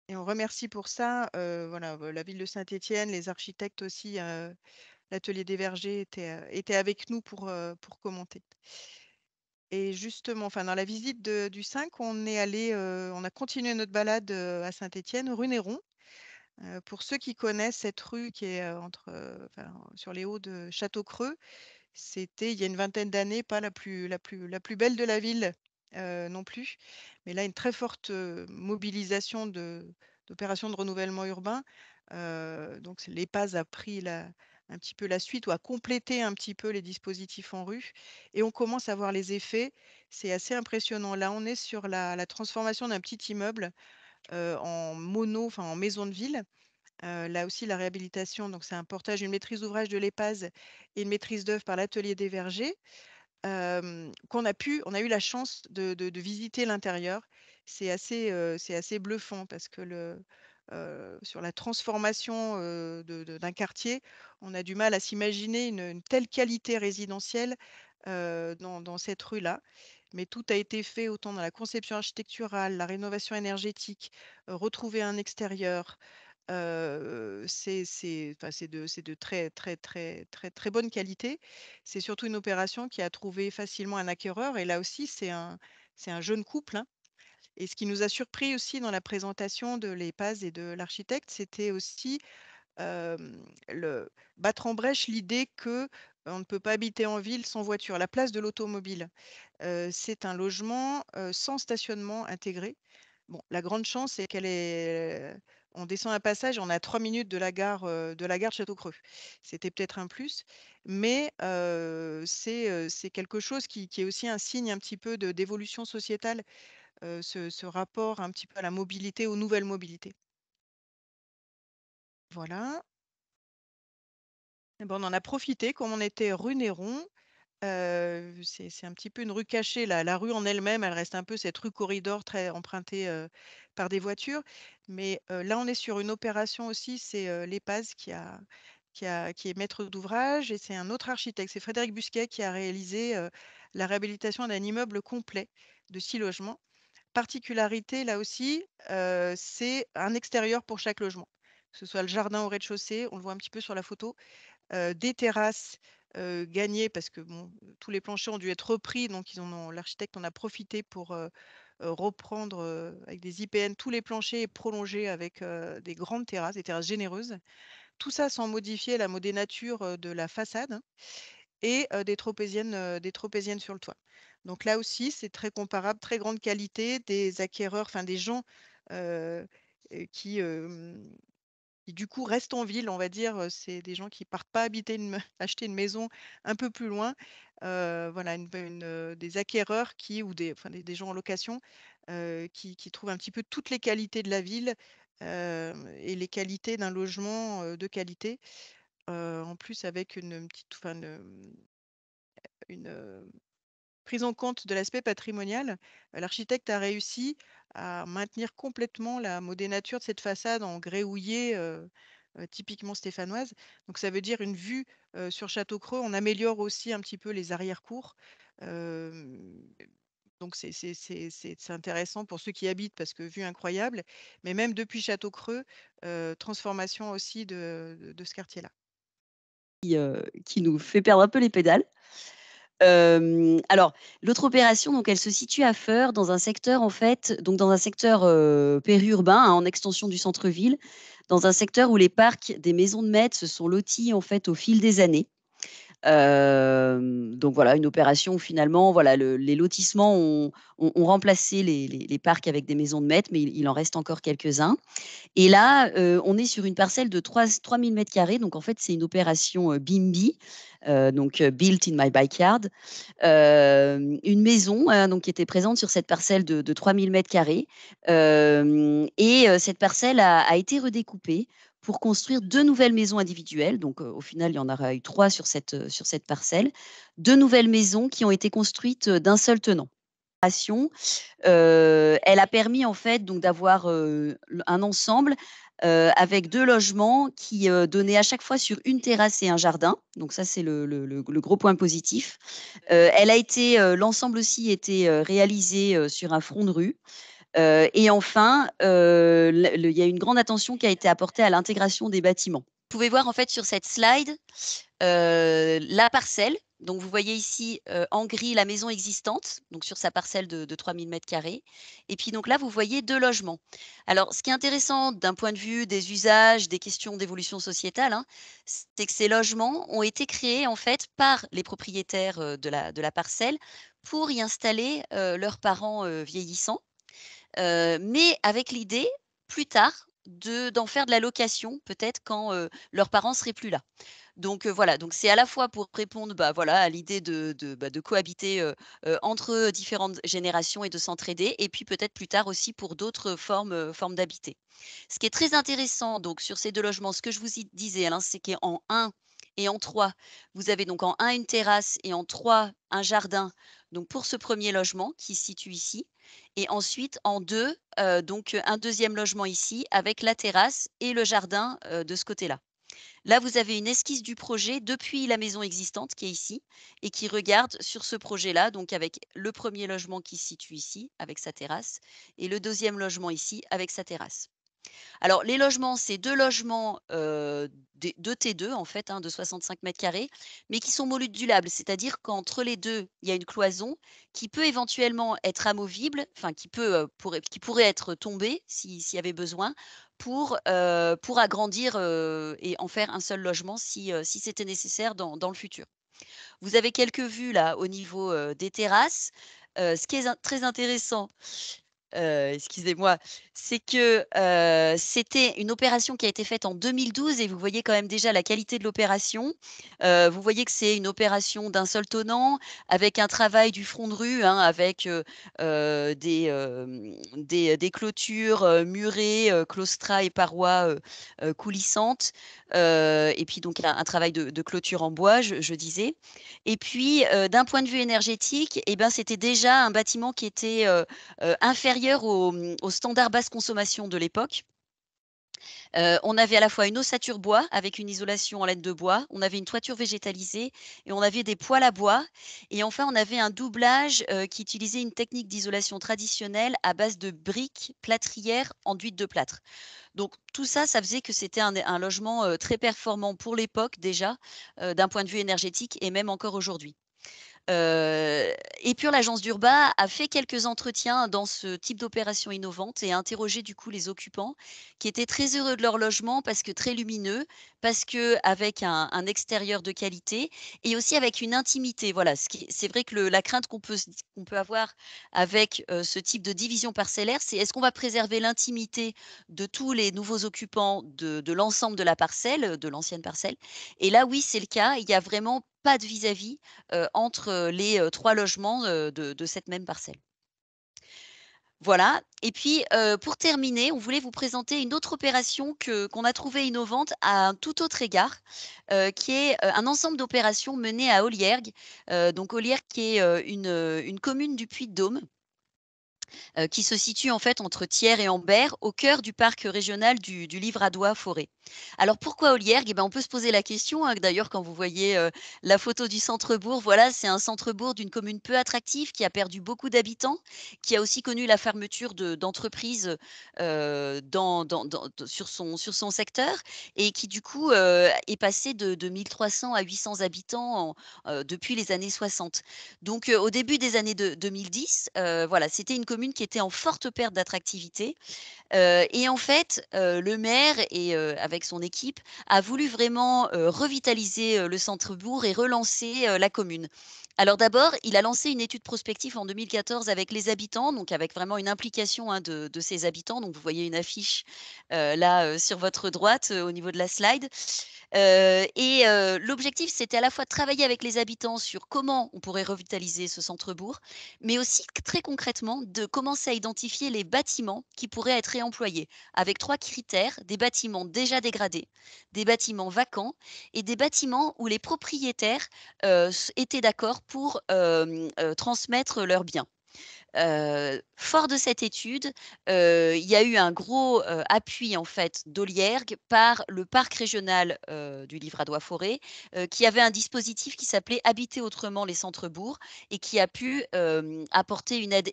Et on remercie pour ça voilà, la ville de Saint-Étienne, les architectes aussi euh, l'atelier des vergers était, était avec nous pour, pour commenter. Et justement, enfin, dans la visite du 5, on est allé, on a continué notre balade à Saint-Étienne, rue Néron. pour ceux qui connaissent cette rue qui est entre, enfin, sur les hauts de Château-Creux, c'était il y a une vingtaine d'années pas la plus, la, plus, la plus belle de la ville non plus, mais là une très forte mobilisation d'opérations de, de, renouvellement urbain. donc l'EPAS a pris la, un petit peu la suite ou à compléter un petit peu les dispositifs en rue. Et on commence à voir les effets. C'est assez impressionnant. Là, on est sur la, transformation d'un petit immeuble euh, en mono, en maison de ville. Euh, là aussi, la réhabilitation, donc c'est un portage, une maîtrise d'ouvrage de l'EPAS et une maîtrise d'œuvre par l'atelier des vergers. Euh, qu'on a pu, on a eu la chance de, visiter l'intérieur. C'est assez, c'est assez bluffant parce que le, sur la transformation d'un quartier, on a du mal à s'imaginer une, telle qualité résidentielle dans, cette rue-là. Mais tout a été fait autant dans la conception architecturale, la rénovation énergétique, retrouver un extérieur. c'est de, très, très, très, très, très bonne qualité. C'est surtout une opération qui a trouvé facilement un acquéreur. Et là aussi, c'est un, jeune couple hein, et ce qui nous a surpris aussi dans la présentation de l'EPAS et de l'architecte, c'était aussi le, battre en brèche l'idée que on ne peut pas habiter en ville sans voiture. La place de l'automobile, c'est un logement sans stationnement intégré. Bon, la grande chance, c'est qu'elle est. On descend un passage, on a trois minutes de la gare de la gare Château-Creux. C'était peut-être un plus, mais c'est quelque chose qui, qui, est aussi un signe un petit peu d'évolution sociétale euh, ce, rapport un petit peu à la mobilité, aux nouvelles mobilités. Voilà. Bon, on en a profité, comme on était rue Néron, euh, c'est un petit peu une rue cachée. La rue en elle-même, elle reste un peu cette rue corridor très empruntée euh, par des voitures. Mais là, on est sur une opération aussi. C'est l'EPAS qui, a, qui, a, qui, est maître d'ouvrage et c'est un autre architecte. C'est Frédéric Busquet qui a réalisé la réhabilitation d'un immeuble complet de six logements particularité, là aussi, c'est un extérieur pour chaque logement, que ce soit le jardin au rez-de-chaussée, on le voit un petit peu sur la photo, des terrasses gagnées, parce que tous les planchers ont dû être repris, donc l'architecte en a profité pour reprendre avec des IPN tous les planchers et prolonger avec des grandes terrasses, des terrasses généreuses. Tout ça sans modifier la modénature de la façade et des, tropéziennes, des tropéziennes sur le toit. Donc là aussi, c'est très comparable, très grande qualité des acquéreurs, enfin des gens qui, du coup restent en ville, on va dire. C'est des gens qui ne partent pas habiter acheter une maison un peu plus loin. voilà, ben, des acquéreurs qui, ou des, des, gens en location qui, trouvent un petit peu toutes les qualités de la ville et les qualités d'un logement de qualité. en plus, avec une petite, une prise en compte de l'aspect patrimonial, l'architecte a réussi à maintenir complètement la modénature de cette façade en gréouillé typiquement stéphanoise. Donc ça veut dire une vue sur Château-Creux. On améliore aussi un petit peu les arrière-cours. donc c'est intéressant pour ceux qui habitent parce que vue incroyable. Mais même depuis Château-Creux, transformation aussi de, ce quartier-là. qui nous fait perdre un peu les pédales alors, l'autre opération, donc, elle se situe à Feur, dans un secteur en fait, donc dans un secteur périurbain, hein, en extension du centre-ville, dans un secteur où les parcs des maisons de maître se sont lotis en fait au fil des années. Euh, donc voilà, une opération où finalement, voilà, les lotissements ont, remplacé les, parcs avec des maisons de mètres, mais il, en reste encore quelques-uns. Et là, euh, on est sur une parcelle de 3, 3000 mètres carrés. Donc en fait, c'est une opération euh, BIMBI, donc Built in My Backyard, une maison hein, donc, qui était présente sur cette parcelle de, de 3000 mètres carrés. et cette parcelle a, a été redécoupée pour construire deux nouvelles maisons individuelles. Donc, euh, au final, il y en aura eu trois sur cette, euh, sur cette parcelle. Deux nouvelles maisons qui ont été construites euh, d'un seul tenant. elle a permis en fait donc d'avoir un ensemble avec deux logements qui donnaient à chaque fois sur une terrasse et un jardin. Donc ça c'est le, gros point positif. elle a été l'ensemble aussi a été réalisé sur un front de rue. Euh, et enfin, euh, il y a une grande attention qui a été apportée à l'intégration des bâtiments. Vous pouvez voir en fait sur cette slide euh, la parcelle. Donc vous voyez ici en gris la maison existante, donc sur sa parcelle de, 3000 m2. Et puis donc là, vous voyez deux logements. Alors ce qui est intéressant d'un point de vue des usages, des questions d'évolution sociétale, hein, c'est que ces logements ont été créés en fait par les propriétaires de la, parcelle pour y installer leurs parents vieillissants. Euh, mais avec l'idée, plus tard, d'en faire de la location, peut-être quand euh, leurs parents seraient plus là. Donc euh, voilà, donc c'est à la fois pour répondre bah, voilà, à l'idée de, de, bah, cohabiter entre différentes générations et de s'entraider, et puis peut-être plus tard aussi pour d'autres formes, formes d'habiter. Ce qui est très intéressant donc sur ces deux logements, ce que je vous disais, Alain, hein, c'est qu'en 1 et en 3, vous avez donc en 1 une terrasse et en 3 un jardin donc pour ce premier logement qui se situe ici, et ensuite en deux, euh, donc euh, un deuxième logement ici avec la terrasse et le jardin euh, de ce côté-là. Là, vous avez une esquisse du projet depuis la maison existante qui est ici et qui regarde sur ce projet-là, donc avec le premier logement qui se situe ici avec sa terrasse et le deuxième logement ici avec sa terrasse. Alors, les logements, c'est deux logements de, T2, en fait, hein, de 65 mètres carrés, mais qui sont modulables, c'est-à-dire qu'entre les deux, il y a une cloison qui peut éventuellement être amovible, enfin, qui, peut, qui pourrait être tombée s'il y avait besoin, pour, pour agrandir et en faire un seul logement si, c'était nécessaire dans, le futur. Vous avez quelques vues là au niveau des terrasses. ce qui est très intéressant, excusez-moi, c'est que c'était une opération qui a été faite en 2012 et vous voyez quand même déjà la qualité de l'opération. vous voyez que c'est une opération d'un seul tonnant avec un travail du front de rue, hein, avec des, des, clôtures murées, claustras et parois coulissantes. et puis donc un, travail de, clôture en bois, je, disais. Et puis d'un point de vue énergétique, et eh ben, c'était déjà un bâtiment qui était euh, inférieur aux au standards basse consommation de l'époque. Euh, on avait à la fois une ossature bois avec une isolation en laine de bois, on avait une toiture végétalisée et on avait des poêles à bois. Et enfin, on avait un doublage euh, qui utilisait une technique d'isolation traditionnelle à base de briques plâtrières enduites de plâtre. Donc tout ça, ça faisait que c'était un, logement euh, très performant pour l'époque déjà, d'un point de vue énergétique et même encore aujourd'hui. Euh, et puis l'agence d'Urba a fait quelques entretiens dans ce type d'opération innovante et a interrogé du coup les occupants qui étaient très heureux de leur logement parce que très lumineux, parce que avec un, extérieur de qualité et aussi avec une intimité. Voilà, c'est vrai que la crainte qu'on peut, peut avoir avec euh, ce type de division parcellaire, c'est est-ce qu'on va préserver l'intimité de tous les nouveaux occupants de, l'ensemble de la parcelle, de l'ancienne parcelle Et là, oui, c'est le cas. Il n'y a vraiment pas de vis-à-vis euh, entre les euh, trois logements de cette même parcelle. Voilà. Et puis, euh, pour terminer, on voulait vous présenter une autre opération qu'on a trouvée innovante à un tout autre égard, euh, qui est euh, un ensemble d'opérations menées à Oliergue. donc, Oliergue, qui est une, une commune du Puy-de-Dôme, euh, qui se situe en fait entre Thiers et Ambert, au cœur du parc régional du, du livre à Forêt. Alors pourquoi Oliergue eh ben, On peut se poser la question, hein, d'ailleurs quand vous voyez euh, la photo du centre-bourg, voilà, c'est un centre-bourg d'une commune peu attractive qui a perdu beaucoup d'habitants, qui a aussi connu la fermeture d'entreprises euh, dans, sur, son, sur son secteur et qui du coup est passé de, 1300 à 800 habitants depuis les années 60. Donc au début des années 2010, voilà, c'était une commune commune qui était en forte perte d'attractivité. Euh, et en fait, euh, le maire et euh, avec son équipe a voulu vraiment revitaliser le centre-bourg et relancer la commune. Alors d'abord, il a lancé une étude prospective en 2014 avec les habitants, donc avec vraiment une implication hein, de, ces habitants. Donc vous voyez une affiche euh, là euh, sur votre droite euh, au niveau de la slide. et l'objectif, c'était à la fois de travailler avec les habitants sur comment on pourrait revitaliser ce centre-bourg, mais aussi très concrètement de commencer à identifier les bâtiments qui pourraient être réemployés avec trois critères, des bâtiments déjà dégradés, des bâtiments vacants et des bâtiments où les propriétaires étaient d'accord pour transmettre leurs biens. fort de cette étude, il y a eu un gros appui en fait d'Oliergue par le parc régional du Livradois-Forêt, qui avait un dispositif qui s'appelait Habiter autrement les centres-bourgs et qui a pu apporter une aide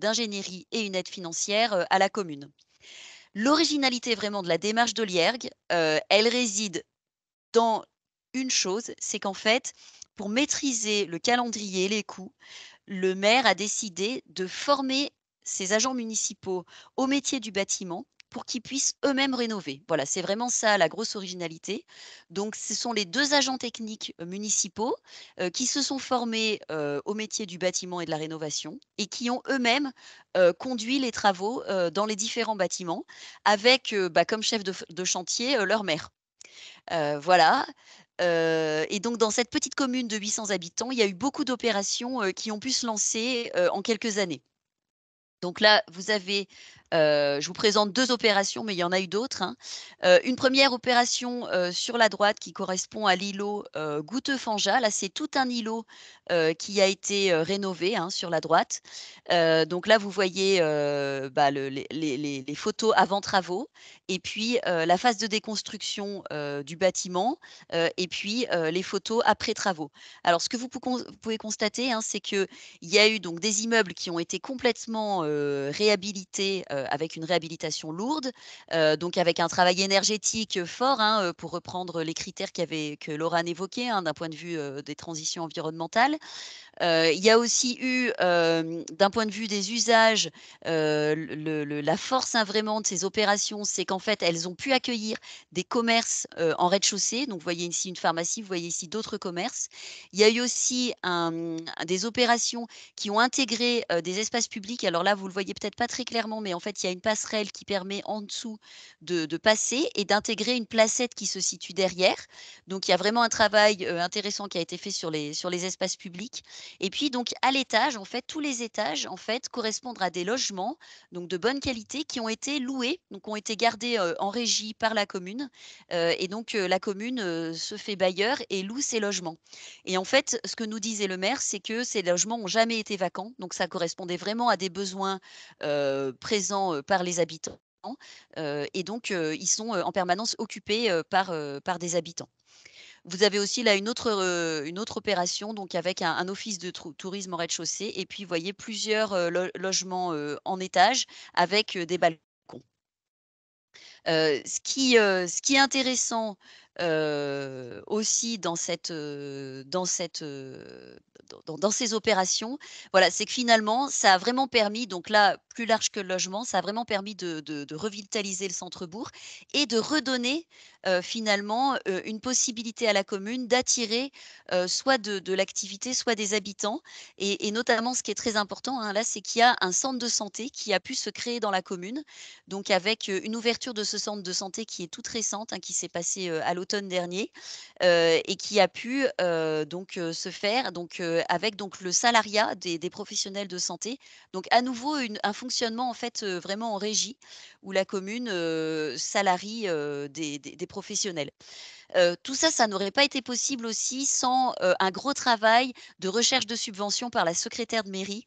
d'ingénierie et une aide financière à la commune. L'originalité vraiment de la démarche d'Oliergue, elle réside dans une chose, c'est qu'en fait, pour maîtriser le calendrier, et les coûts, le maire a décidé de former ses agents municipaux au métier du bâtiment pour qu'ils puissent eux-mêmes rénover. Voilà, c'est vraiment ça la grosse originalité. Donc, ce sont les deux agents techniques euh, municipaux euh, qui se sont formés euh, au métier du bâtiment et de la rénovation et qui ont eux-mêmes conduit les travaux dans les différents bâtiments avec, bah, comme chef de, de chantier, leur maire. voilà, euh, et donc, dans cette petite commune de 800 habitants, il y a eu beaucoup d'opérations euh, qui ont pu se lancer euh, en quelques années. Donc là, vous avez euh, je vous présente deux opérations, mais il y en a eu d'autres. Hein. Euh, une première opération euh, sur la droite qui correspond à l'îlot goutte fanja Là, c'est tout un îlot qui a été rénové hein, sur la droite. donc là, vous voyez bah, les, photos avant travaux et puis la phase de déconstruction du bâtiment et puis les photos après travaux. Alors, ce que vous pouvez constater, hein, c'est qu'il y a eu donc des immeubles qui ont été complètement euh, réhabilités euh, avec une réhabilitation lourde, euh, donc avec un travail énergétique euh, fort, hein, pour reprendre les critères que Laura évoquait hein, d'un point de vue des transitions environnementales. Euh, il y a aussi eu, euh, d'un point de vue des usages, euh, la force hein, vraiment de ces opérations, c'est qu'en fait, elles ont pu accueillir des commerces en rez-de-chaussée. Donc, vous voyez ici une pharmacie, vous voyez ici d'autres commerces. Il y a eu aussi des opérations qui ont intégré des espaces publics. Alors là, vous le voyez peut-être pas très clairement, mais en fait, il y a une passerelle qui permet en dessous de, de passer et d'intégrer une placette qui se situe derrière. Donc, il y a vraiment un travail intéressant qui a été fait sur les, sur les espaces publics. Et puis donc à l'étage, en fait, tous les étages en fait correspondent à des logements donc de bonne qualité qui ont été loués, donc ont été gardés en régie par la commune. et donc la commune se fait bailleur et loue ces logements. Et en fait, ce que nous disait le maire, c'est que ces logements n'ont jamais été vacants, donc ça correspondait vraiment à des besoins présents par les habitants. et donc ils sont en permanence occupés par, par des habitants. Vous avez aussi là une autre, une autre opération, donc avec un, office de tourisme au rez-de-chaussée, et puis vous voyez plusieurs logements en étage avec des balcons ce, qui, ce qui est intéressant aussi dans, cette, dans, cette, dans, ces opérations, voilà, c'est que finalement, ça a vraiment permis, donc là, plus large que le logement, ça a vraiment permis de, revitaliser le centre-bourg et de redonner finalement une possibilité à la commune d'attirer soit de, l'activité, soit des habitants. Et, notamment, ce qui est très important, hein, là, c'est qu'il y a un centre de santé qui a pu se créer dans la commune, donc avec une ouverture de ce centre de santé qui est toute récente, hein, qui s'est passé à l'automne dernier et qui a pu donc se faire donc avec donc le salariat des, professionnels de santé. Donc à nouveau un fonctionnement en fait vraiment en régie où la commune salarie des professionnels tout ça, ça n'aurait pas été possible aussi sans un gros travail de recherche de subventions par la secrétaire de mairie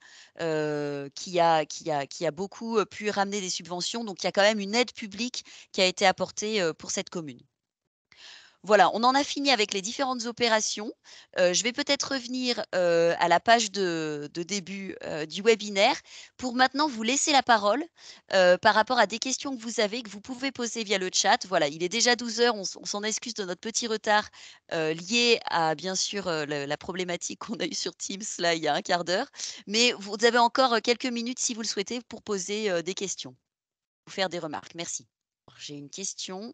qui a beaucoup pu ramener des subventions. Donc il y a quand même une aide publique qui a été apportée pour cette commune. Voilà, on en a fini avec les différentes opérations. Euh, je vais peut-être revenir euh, à la page de, début euh, du webinaire pour maintenant vous laisser la parole par rapport à des questions que vous avez, que vous pouvez poser via le chat. Voilà, il est déjà 12 heures, on, s'en excuse de notre petit retard lié à, bien sûr, la, problématique qu'on a eue sur Teams là il y a un quart d'heure. Mais vous avez encore quelques minutes, si vous le souhaitez, pour poser des questions ou faire des remarques. Merci. J'ai une question.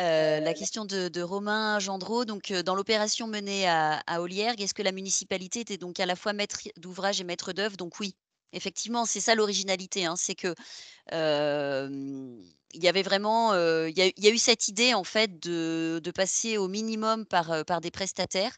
Euh, la euh, question de, Romain Gendreau, donc euh, dans l'opération menée à, à est-ce que la municipalité était donc à la fois maître d'ouvrage et maître d'œuvre Donc oui, Effectivement, c'est ça l'originalité, hein. c'est que il y avait vraiment, il, y a, eu cette idée en fait de, passer au minimum par, des prestataires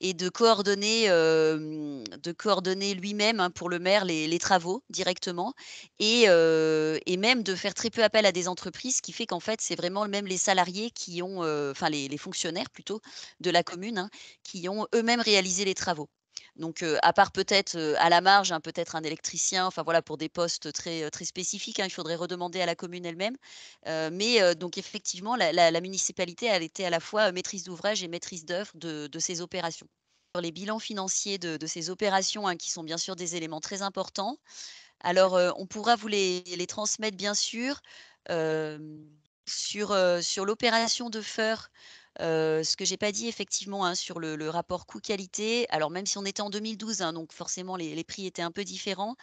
et de coordonner, de coordonner lui-même hein, pour le maire les, travaux directement et, même de faire très peu appel à des entreprises, ce qui fait qu'en fait c'est vraiment même les salariés qui ont, enfin les, fonctionnaires plutôt de la commune, hein, qui ont eux-mêmes réalisé les travaux. Donc, à part peut-être à la marge, hein, peut-être un électricien, enfin voilà, pour des postes très, très spécifiques, hein, il faudrait redemander à la commune elle-même. mais donc, effectivement, la, municipalité, elle était à la fois maîtrise d'ouvrage et maîtrise d'œuvre de, ces opérations. Sur les bilans financiers de, ces opérations, hein, qui sont bien sûr des éléments très importants, alors on pourra vous les, transmettre, bien sûr. sur sur l'opération de Feur, ce que j'ai pas dit effectivement hein, sur le, rapport coût-qualité, alors même si on était en 2012, hein, donc forcément les, prix étaient un peu différents,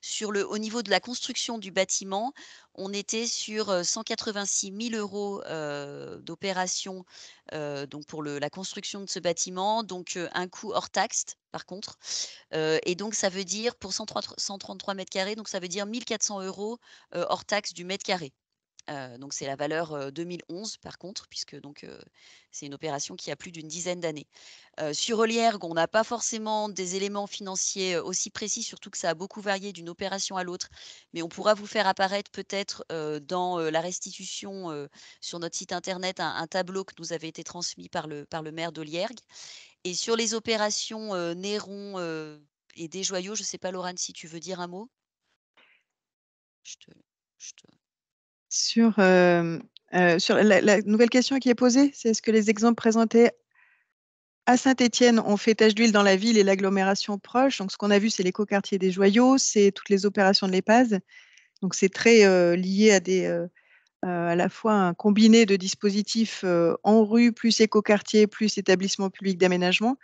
sur le, au niveau de la construction du bâtiment, on était sur 186 000 euros d'opération donc pour la construction de ce bâtiment, donc un coût hors taxe par contre. et donc ça veut dire pour 133 mètres carrés, donc ça veut dire 1400 euros hors taxe du mètre carré. Euh, donc c'est la valeur 2011 par contre, puisque donc c'est une opération qui a plus d'une dizaine d'années. Euh, sur Oliergue, on n'a pas forcément des éléments financiers aussi précis, surtout que ça a beaucoup varié d'une opération à l'autre, mais on pourra vous faire apparaître peut-être dans la restitution sur notre site internet un, tableau que nous avait été transmis par le, par le maire d'Oliergue. Et sur les opérations Néron et des joyaux, je ne sais pas Laurent si tu veux dire un mot. je te... Sur, euh, euh, sur la, nouvelle question qui est posée, c'est est-ce que les exemples présentés à Saint-Étienne ont fait tache d'huile dans la ville et l'agglomération proche Donc, ce qu'on a vu, c'est l'écoquartier des Joyaux, c'est toutes les opérations de l'EPAS. Donc, c'est très euh, lié à des. à la fois un combiné de dispositifs en rue, plus écoquartier, plus établissement public d'aménagement.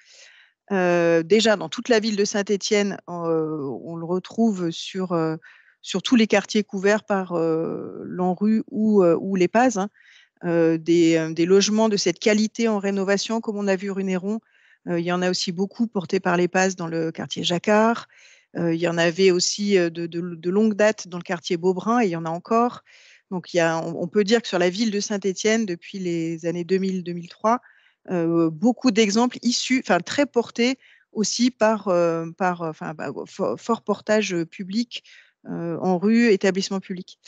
déjà, dans toute la ville de Saint-Étienne, on le retrouve sur sur tous les quartiers couverts par euh, l'ANRU ou, euh, ou les PAS, hein. euh, des, logements de cette qualité en rénovation, comme on a vu Runéron. il y en a aussi beaucoup portés par les PAS dans le quartier Jacquard. il y en avait aussi de, longue date dans le quartier Beaubrun et il y en a encore. Donc, il a, on, peut dire que sur la ville de Saint-Étienne, depuis les années 2000-2003, beaucoup d'exemples issus, enfin très portés aussi par, par enfin, bah, fort portage public euh, en rue, établissement public.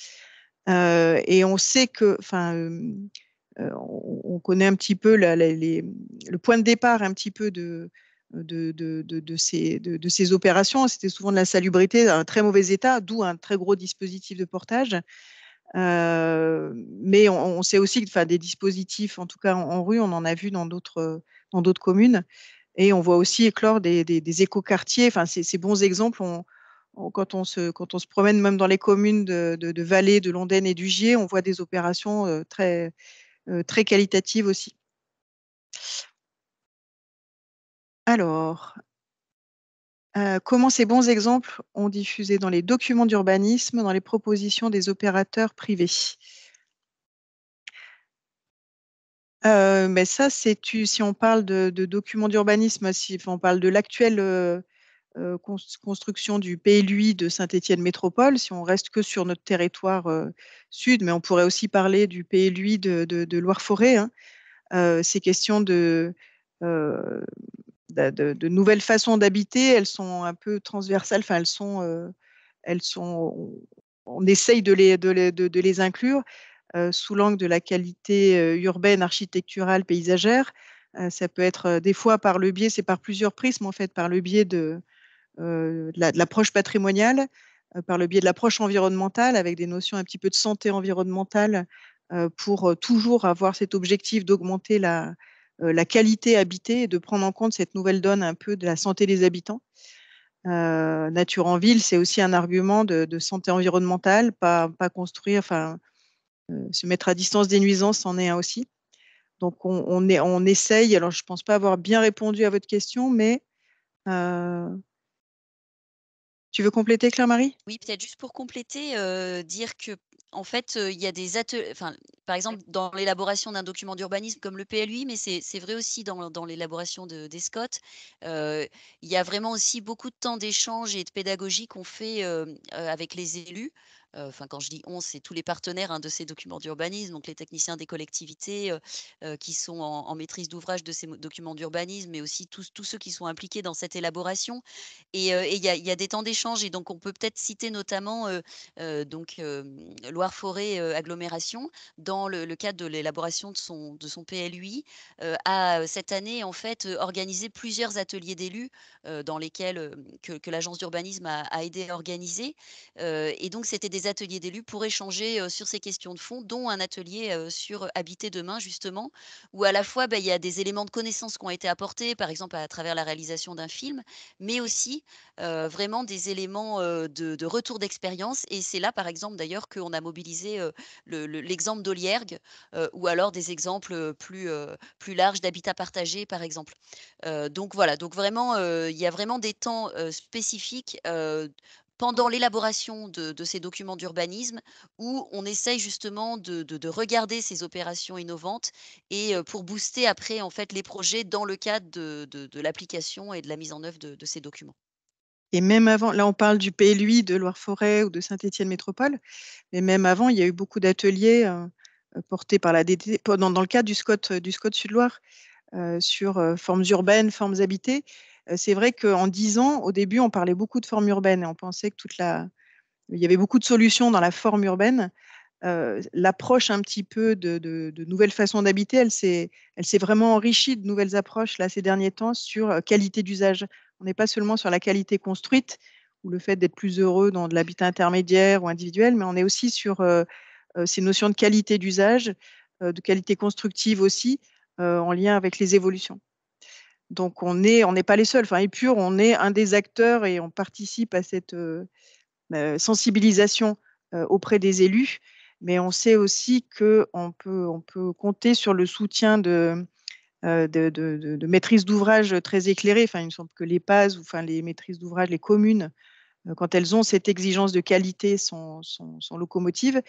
Euh, et on sait que, enfin, euh, on, connaît un petit peu le point de départ un petit peu de, ces, opérations. C'était souvent de la salubrité, un très mauvais état, d'où un très gros dispositif de portage. mais on, sait aussi que enfin, des dispositifs, en tout cas en, rue, on en a vu dans d'autres, communes. Et on voit aussi éclore des, des, Enfin, ces, bons exemples, on, quand on, se, quand on se promène même dans les communes de, de, de Valais, de Londaine et du Gier, on voit des opérations euh, très, euh, très qualitatives aussi. Alors, euh, comment ces bons exemples ont diffusé dans les documents d'urbanisme, dans les propositions des opérateurs privés mais ben ça, c'est si on parle de, documents d'urbanisme, si on parle de l'actuel construction du PLUI de Saint-Étienne Métropole, si on reste que sur notre territoire sud, mais on pourrait aussi parler du PLUI de, Loire-Forêt. Hein. ces questions bah, de, nouvelles façons d'habiter, elles sont un peu transversales, enfin elles sont, elles sont, on essaye de les, les inclure sous l'angle de la qualité urbaine, architecturale, paysagère. ça peut être des fois par le biais, c'est par plusieurs prismes en fait, par le biais de euh, de l'approche patrimoniale euh, par le biais de l'approche environnementale, avec des notions un petit peu de santé environnementale, euh, pour toujours avoir cet objectif d'augmenter la, qualité habitée et de prendre en compte cette nouvelle donne un peu de la santé des habitants. nature en ville, c'est aussi un argument de, santé environnementale, pas, construire, enfin, se mettre à distance des nuisances en est un aussi. Donc on, est, on essaye, alors je ne pense pas avoir bien répondu à votre question, mais tu veux compléter, Claire-Marie Oui, peut-être juste pour compléter, euh, dire que en fait, euh, il y a des ateliers, enfin, par exemple, dans l'élaboration d'un document d'urbanisme comme le PLUI, mais c'est vrai aussi dans, l'élaboration de, des SCOT, euh, il y a vraiment aussi beaucoup de temps d'échange et de pédagogie qu'on fait avec les élus euh, enfin quand je dis on, c'est tous les partenaires hein, de ces documents d'urbanisme, donc les techniciens des collectivités euh, euh, qui sont en, maîtrise d'ouvrage de ces documents d'urbanisme, mais aussi tous, tous ceux qui sont impliqués dans cette élaboration. Et il y, a des temps d'échange, et donc on peut peut-être citer notamment donc Loire-Forêt agglomération dans le, cadre de l'élaboration de son, de son PLUI a cette année en fait organisé plusieurs ateliers d'élus dans lesquels que, l'agence d'urbanisme a, a, aidé à organiser. et donc c'était des ateliers d'élus pour échanger sur ces questions de fond, dont un atelier sur Habiter demain, justement, où à la fois, bah, il y a des éléments de connaissances qui ont été apportés, par exemple à travers la réalisation d'un film, mais aussi vraiment des éléments de, retour d'expérience. Et c'est là, par exemple, d'ailleurs, qu'on a mobilisé l'exemple d'Oliergue, ou alors des exemples plus, plus larges d'habitat partagé, par exemple. donc voilà, donc vraiment, il y a vraiment des temps spécifiques pendant l'élaboration de, ces documents d'urbanisme où on essaye justement de, regarder ces opérations innovantes et euh, pour booster après en fait les projets dans le cadre de, l'application et de la mise en œuvre de, ces documents. Et même avant, là on parle du PLUI de Loire-Forêt ou de Saint-Étienne Métropole, mais même avant, il y a eu beaucoup d'ateliers euh, euh, portés par la DT, dans, le cadre du SCOT, du SCOT Sud-Loire sur formes urbaines, formes habitées c'est vrai qu'en dix ans, au début, on parlait beaucoup de forme urbaine et on pensait que toute la... il y avait beaucoup de solutions dans la forme urbaine. l'approche un petit peu de, nouvelles façons d'habiter, elle s'est vraiment enrichie de nouvelles approches là, ces derniers temps sur qualité d'usage. On n'est pas seulement sur la qualité construite ou le fait d'être plus heureux dans de l'habitat intermédiaire ou individuel, mais on est aussi sur ces notions de qualité d'usage, de qualité constructive aussi, en lien avec les évolutions. Donc on n'est pas les seuls. Enfin, Épure, on est un des acteurs et on participe à cette bah, sensibilisation auprès des élus. Mais on sait aussi qu'on peut, on peut compter sur le soutien de, maîtrises d'ouvrage très éclairées. Enfin, il me semble que les PAS, ou, enfin, les maîtrises d'ouvrage, les communes, quand elles ont cette exigence de qualité, sont, sont, locomotives.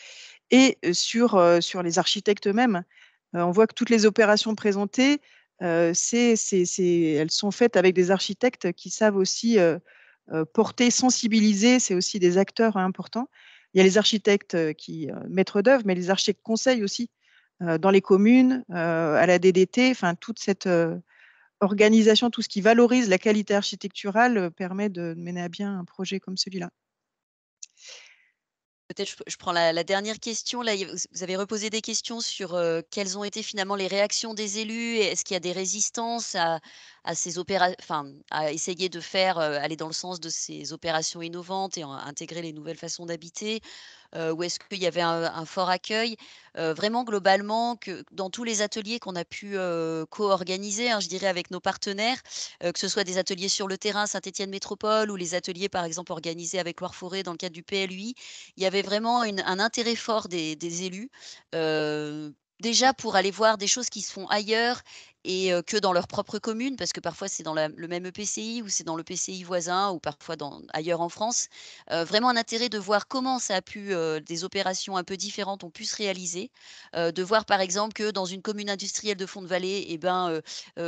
Et sur les architectes eux-mêmes, on voit que toutes les opérations présentées c'est, elles sont faites avec des architectes qui savent aussi porter, sensibiliser. C'est aussi des acteurs importants. Il y a les architectes qui maîtres d'œuvre, mais les architectes conseillent aussi dans les communes, à la DDT. Enfin, toute cette organisation, tout ce qui valorise la qualité architecturale permet de mener à bien un projet comme celui-là. Peut-être je, prends la, dernière question. Là, vous avez reposé des questions sur quelles ont été finalement les réactions des élus. Est-ce qu'il y a des résistances à, ces enfin, à essayer de faire aller dans le sens de ces opérations innovantes et intégrer les nouvelles façons d'habiter euh, où est-ce qu'il y avait un, fort accueil euh, Vraiment, globalement, que dans tous les ateliers qu'on a pu euh, co-organiser, hein, je dirais, avec nos partenaires, que ce soit des ateliers sur le terrain Saint-Étienne Métropole ou les ateliers, par exemple, organisés avec Loire-Forêt dans le cadre du PLUI, il y avait vraiment un intérêt fort des, des élus déjà pour aller voir des choses qui se font ailleurs et que dans leur propre commune, parce que parfois c'est dans le même EPCI ou c'est dans le PCI voisin ou parfois dans, ailleurs en France. vraiment un intérêt de voir comment ça a pu, des opérations un peu différentes ont pu se réaliser. de voir par exemple que dans une commune industrielle de fond de vallée, eh ben,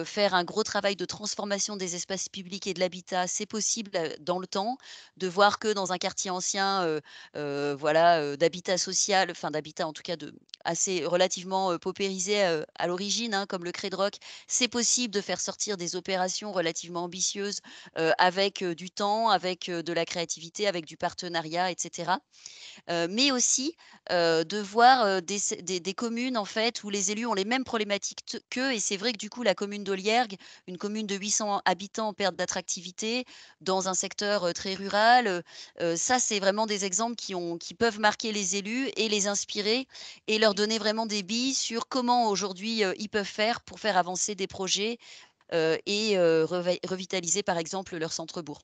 faire un gros travail de transformation des espaces publics et de l'habitat, c'est possible dans le temps. De voir que dans un quartier ancien, voilà, d'habitat social, enfin d'habitat en tout cas de assez relativement paupérisé à l'origine, hein, comme le Crédroc, c'est possible de faire sortir des opérations relativement ambitieuses avec du temps, avec de la créativité, avec du partenariat, etc. mais aussi de voir des, des, communes en fait où les élus ont les mêmes problématiques qu'eux. Et c'est vrai que du coup, la commune de une commune de 800 habitants en perte d'attractivité, dans un secteur très rural, ça, c'est vraiment des exemples qui, ont, qui peuvent marquer les élus et les inspirer et leur donner vraiment des billes sur comment aujourd'hui ils peuvent faire pour faire avancer des projets euh, et euh, revitaliser par exemple leur centre-bourg.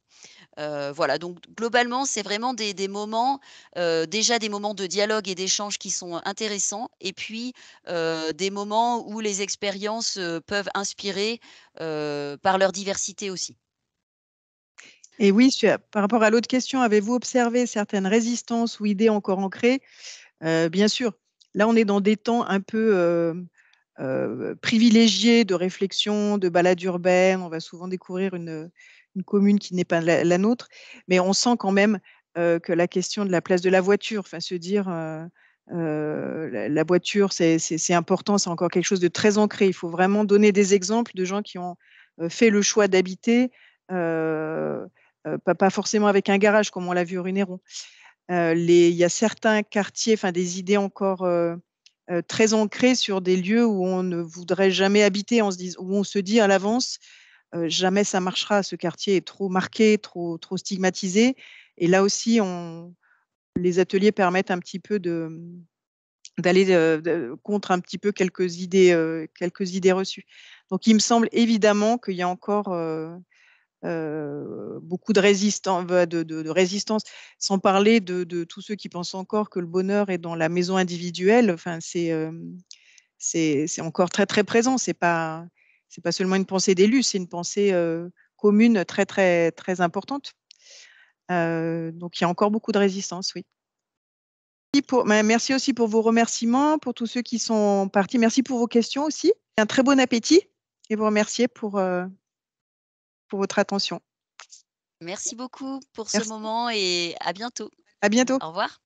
Euh, voilà, donc globalement, c'est vraiment des, des moments, déjà des moments de dialogue et d'échange qui sont intéressants, et puis des moments où les expériences peuvent inspirer par leur diversité aussi. Et oui, par rapport à l'autre question, avez-vous observé certaines résistances ou idées encore ancrées Bien sûr, là on est dans des temps un peu euh, privilégié de réflexion, de balade urbaine. On va souvent découvrir une, commune qui n'est pas la, nôtre, mais on sent quand même euh, que la question de la place de la voiture, enfin se dire euh, la, voiture, c'est important, c'est encore quelque chose de très ancré. Il faut vraiment donner des exemples de gens qui ont fait le choix d'habiter, pas, pas, forcément avec un garage comme on l'a vu au Runéron. il y a certains quartiers, enfin des idées encore très ancré sur des lieux où on ne voudrait jamais habiter, on où on se dit à l'avance, jamais ça marchera, ce quartier est trop marqué, trop, stigmatisé. Et là aussi, on, les ateliers permettent un petit peu d'aller contre un petit peu quelques idées, quelques idées reçues. Donc il me semble évidemment qu'il y a encore euh, beaucoup de, résistance, de, résistance, sans parler de, tous ceux qui pensent encore que le bonheur est dans la maison individuelle. Enfin, c'est euh, encore très très présent. C'est pas pas seulement une pensée d'élu, c'est une pensée euh, commune très très très importante. donc, il y a encore beaucoup de résistance, oui. merci aussi pour vos remerciements, pour tous ceux qui sont partis. Merci pour vos questions aussi. Un très bon appétit et vous remercier pour, votre attention. Merci beaucoup pour ce moment et à bientôt. À bientôt. Au revoir.